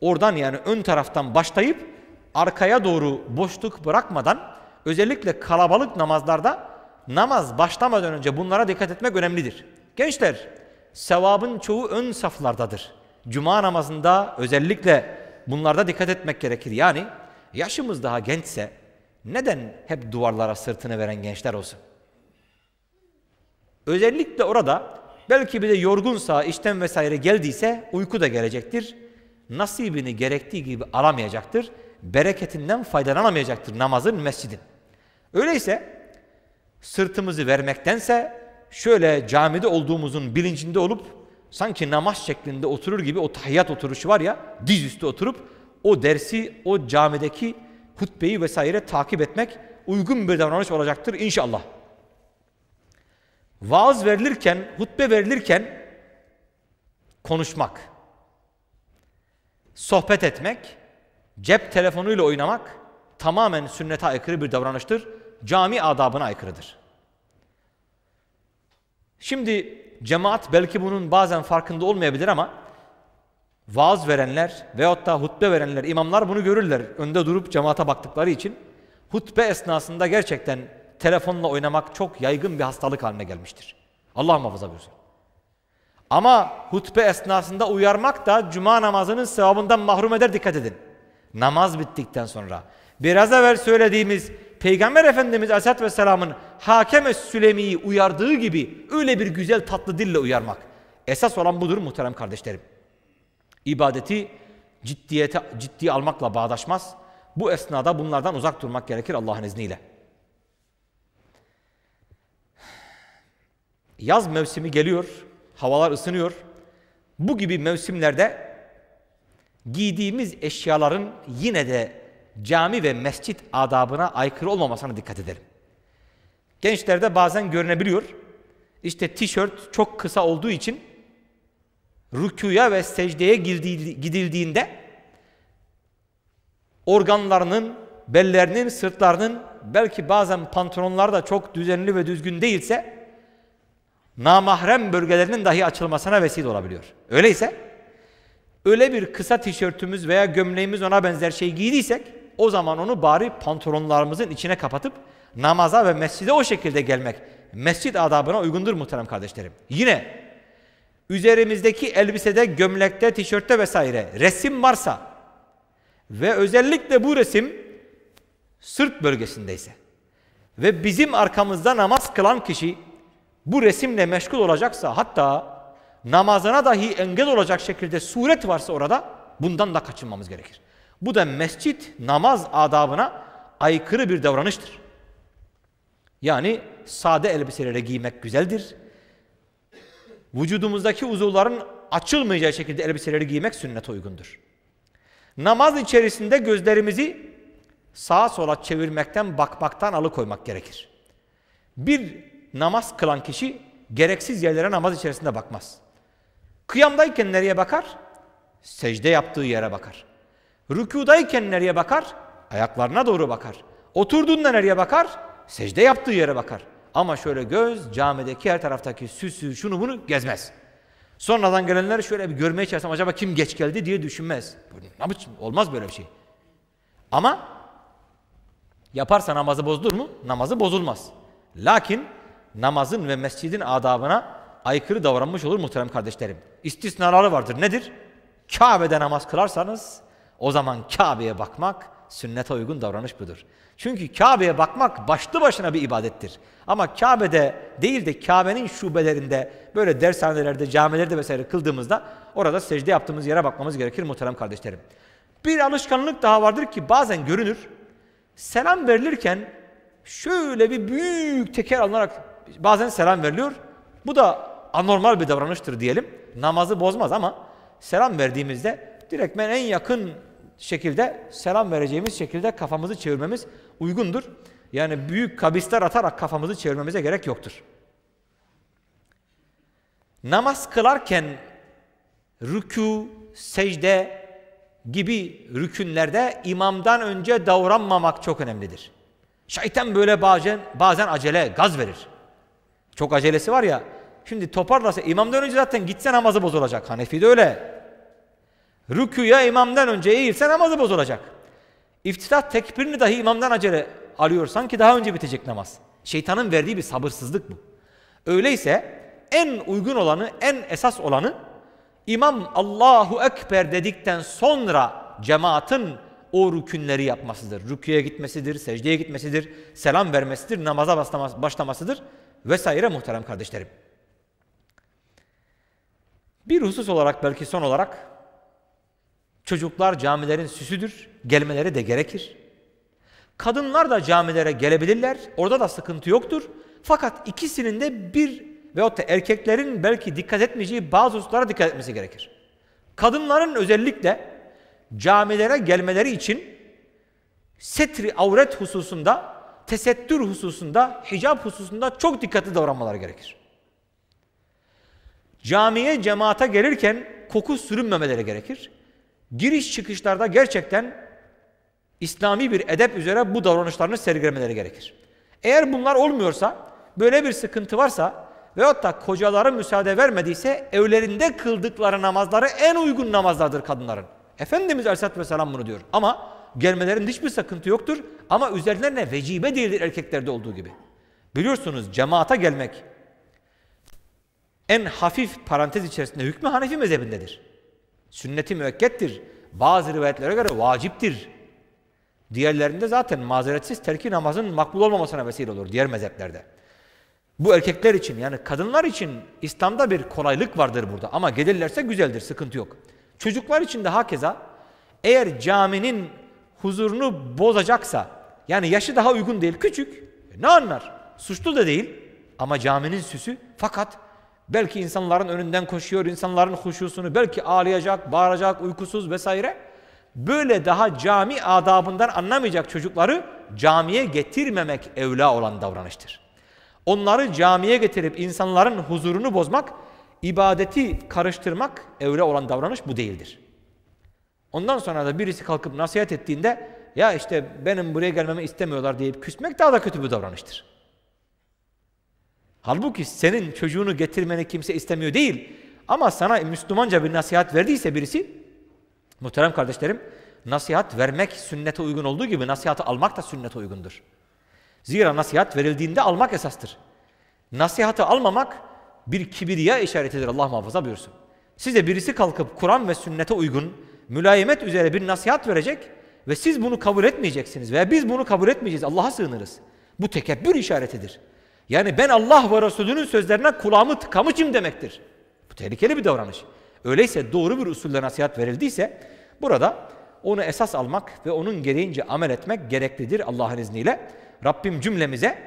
Speaker 1: oradan yani ön taraftan başlayıp arkaya doğru boşluk bırakmadan özellikle kalabalık namazlarda namaz başlamadan önce bunlara dikkat etmek önemlidir. Gençler sevabın çoğu ön saflardadır. Cuma namazında özellikle bunlarda dikkat etmek gerekir. Yani yaşımız daha gençse neden hep duvarlara sırtını veren gençler olsun? Özellikle orada belki bir de yorgunsa, işten vesaire geldiyse uyku da gelecektir. Nasibini gerektiği gibi alamayacaktır. Bereketinden faydalanamayacaktır namazın, mescidin. Öyleyse sırtımızı vermektense şöyle camide olduğumuzun bilincinde olup sanki namaz şeklinde oturur gibi o tahiyat oturuşu var ya diz üstü oturup o dersi o camideki hutbeyi vesaire takip etmek uygun bir davranış olacaktır inşallah. Vaaz verilirken, hutbe verilirken konuşmak, sohbet etmek, cep telefonuyla oynamak tamamen sünnete aykırı bir davranıştır. Cami adabına aykırıdır. Şimdi cemaat belki bunun bazen farkında olmayabilir ama vaaz verenler veyahut da hutbe verenler, imamlar bunu görürler. Önde durup cemaate baktıkları için hutbe esnasında gerçekten telefonla oynamak çok yaygın bir hastalık haline gelmiştir. Allah muhafaza buyursun. Ama hutbe esnasında uyarmak da cuma namazının sevabından mahrum eder dikkat edin. Namaz bittikten sonra. Biraz evvel söylediğimiz Peygamber Efendimiz Aleyhisselatü Vesselam'ın Hakeme Sülemi'yi uyardığı gibi öyle bir güzel tatlı dille uyarmak. Esas olan budur muhterem kardeşlerim. İbadeti ciddiyete, ciddi almakla bağdaşmaz. Bu esnada bunlardan uzak durmak gerekir Allah'ın izniyle. Yaz mevsimi geliyor, havalar ısınıyor. Bu gibi mevsimlerde giydiğimiz eşyaların yine de cami ve mescit adabına aykırı olmamasına dikkat edelim. Gençlerde bazen görünebiliyor. İşte tişört çok kısa olduğu için rükuya ve secdeye gidildiğinde organlarının, bellerinin, sırtlarının belki bazen pantolonlar da çok düzenli ve düzgün değilse namahrem bölgelerinin dahi açılmasına vesile olabiliyor. Öyleyse öyle bir kısa tişörtümüz veya gömleğimiz ona benzer şey giydiysek o zaman onu bari pantolonlarımızın içine kapatıp namaza ve mescide o şekilde gelmek mescid adabına uygundur muhterem kardeşlerim. Yine üzerimizdeki elbisede, gömlekte, tişörtte vesaire resim varsa ve özellikle bu resim sırt bölgesindeyse ve bizim arkamızda namaz kılan kişi bu resimle meşgul olacaksa hatta namazına dahi engel olacak şekilde suret varsa orada bundan da kaçınmamız gerekir. Bu da mescit namaz adabına aykırı bir davranıştır. Yani sade elbiselere giymek güzeldir. Vücudumuzdaki uzuvların açılmayacağı şekilde elbiseleri giymek sünnete uygundur. Namaz içerisinde gözlerimizi sağa sola çevirmekten, bakmaktan alıkoymak gerekir. Bir namaz kılan kişi gereksiz yerlere namaz içerisinde bakmaz. Kıyamdayken nereye bakar? Secde yaptığı yere bakar. Rükudayken nereye bakar? Ayaklarına doğru bakar. Oturduğunda nereye bakar? Secde yaptığı yere bakar. Ama şöyle göz camideki her taraftaki süsü şunu bunu gezmez. Sonradan gelenler şöyle bir görmeye çalışsam acaba kim geç geldi diye düşünmez. Olmaz böyle bir şey. Ama yaparsa namazı bozdur mu? Namazı bozulmaz. Lakin namazın ve mescidin adabına aykırı davranmış olur muhterem kardeşlerim. İstisnaları vardır. Nedir? Kabe'de namaz kılarsanız o zaman Kabe'ye bakmak sünnete uygun davranış budur. Çünkü Kabe'ye bakmak başlı başına bir ibadettir. Ama Kabe'de değil de Kabe'nin şubelerinde böyle dershanelerde, camilerde vesaire kıldığımızda orada secde yaptığımız yere bakmamız gerekir muhterem kardeşlerim. Bir alışkanlık daha vardır ki bazen görünür. Selam verilirken şöyle bir büyük teker alınarak bazen selam veriliyor. Bu da anormal bir davranıştır diyelim. Namazı bozmaz ama selam verdiğimizde direkt direktmen en yakın şekilde selam vereceğimiz şekilde kafamızı çevirmemiz uygundur. Yani büyük kabisler atarak kafamızı çevirmemize gerek yoktur. Namaz kılarken rükû, secde gibi rükünlerde imamdan önce davranmamak çok önemlidir. Şeytan böyle bazen, bazen acele, gaz verir. Çok acelesi var ya, şimdi toparlasa imamdan önce zaten gitse namazı bozulacak. Hanefi de öyle. Rüküya imamdan önce eğilse namazı bozulacak. İftitah tekbirini dahi imamdan acele alıyorsan ki daha önce bitecek namaz. Şeytanın verdiği bir sabırsızlık bu. Öyleyse en uygun olanı, en esas olanı imam Allahu Ekber dedikten sonra cemaatin o rükünleri yapmasıdır. Rüküye gitmesidir, secdeye gitmesidir, selam vermesidir, namaza başlamasıdır vesaire muhterem kardeşlerim. Bir husus olarak belki son olarak Çocuklar camilerin süsüdür, gelmeleri de gerekir. Kadınlar da camilere gelebilirler, orada da sıkıntı yoktur. Fakat ikisinin de bir veyahut da erkeklerin belki dikkat etmeyeceği bazı hususlara dikkat etmesi gerekir. Kadınların özellikle camilere gelmeleri için setri avret hususunda, tesettür hususunda, hicap hususunda çok dikkatli davranmaları gerekir. Camiye, cemaate gelirken koku sürünmemeleri gerekir giriş çıkışlarda gerçekten İslami bir edep üzere bu davranışlarını sergilemeleri gerekir. Eğer bunlar olmuyorsa, böyle bir sıkıntı varsa veyahut da kocaları müsaade vermediyse evlerinde kıldıkları namazları en uygun namazlardır kadınların. Efendimiz Aleyhisselatü Vesselam bunu diyor. Ama gelmelerinde hiçbir sıkıntı yoktur. Ama üzerlerine vecibe değildir erkeklerde olduğu gibi. Biliyorsunuz cemaata gelmek en hafif parantez içerisinde hükmü Hanefi mezhebindedir. Sünneti müekkettir. Bazı rivayetlere göre vaciptir. Diğerlerinde zaten mazeretsiz terki namazın makbul olmamasına vesile olur diğer mezheplerde. Bu erkekler için yani kadınlar için İslam'da bir kolaylık vardır burada. Ama gelirlerse güzeldir, sıkıntı yok. Çocuklar için de hakeza eğer caminin huzurunu bozacaksa yani yaşı daha uygun değil, küçük e, ne anlar? Suçlu da değil ama caminin süsü fakat Belki insanların önünden koşuyor, insanların huşusunu belki ağlayacak, bağıracak, uykusuz vesaire. Böyle daha cami adabından anlamayacak çocukları camiye getirmemek evla olan davranıştır. Onları camiye getirip insanların huzurunu bozmak, ibadeti karıştırmak evla olan davranış bu değildir. Ondan sonra da birisi kalkıp nasihat ettiğinde ya işte benim buraya gelmemi istemiyorlar deyip küsmek daha da kötü bir davranıştır. Halbuki senin çocuğunu getirmeni kimse istemiyor değil. Ama sana Müslümanca bir nasihat verdiyse birisi, muhterem kardeşlerim, nasihat vermek sünnete uygun olduğu gibi nasihatı almak da sünnete uygundur. Zira nasihat verildiğinde almak esastır. Nasihatı almamak bir kibriya işaretidir Allah muhafaza buyursun. Size birisi kalkıp Kur'an ve sünnete uygun mülayimet üzere bir nasihat verecek ve siz bunu kabul etmeyeceksiniz veya biz bunu kabul etmeyeceğiz Allah'a sığınırız. Bu tekebbür işaretidir. Yani ben Allah ve Resulünün sözlerine kulağımı tıkamışım demektir. Bu tehlikeli bir davranış. Öyleyse doğru bir usulle nasihat verildiyse burada onu esas almak ve onun gereğince amel etmek gereklidir Allah'ın izniyle. Rabbim cümlemize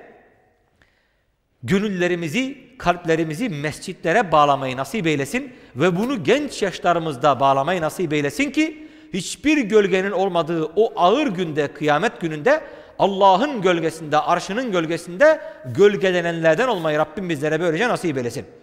Speaker 1: gönüllerimizi, kalplerimizi mescitlere bağlamayı nasip eylesin ve bunu genç yaşlarımızda bağlamayı nasip eylesin ki hiçbir gölgenin olmadığı o ağır günde, kıyamet gününde Allah'ın gölgesinde, arşının gölgesinde gölgelenenlerden olmayı Rabbim bizlere böylece nasip eylesin.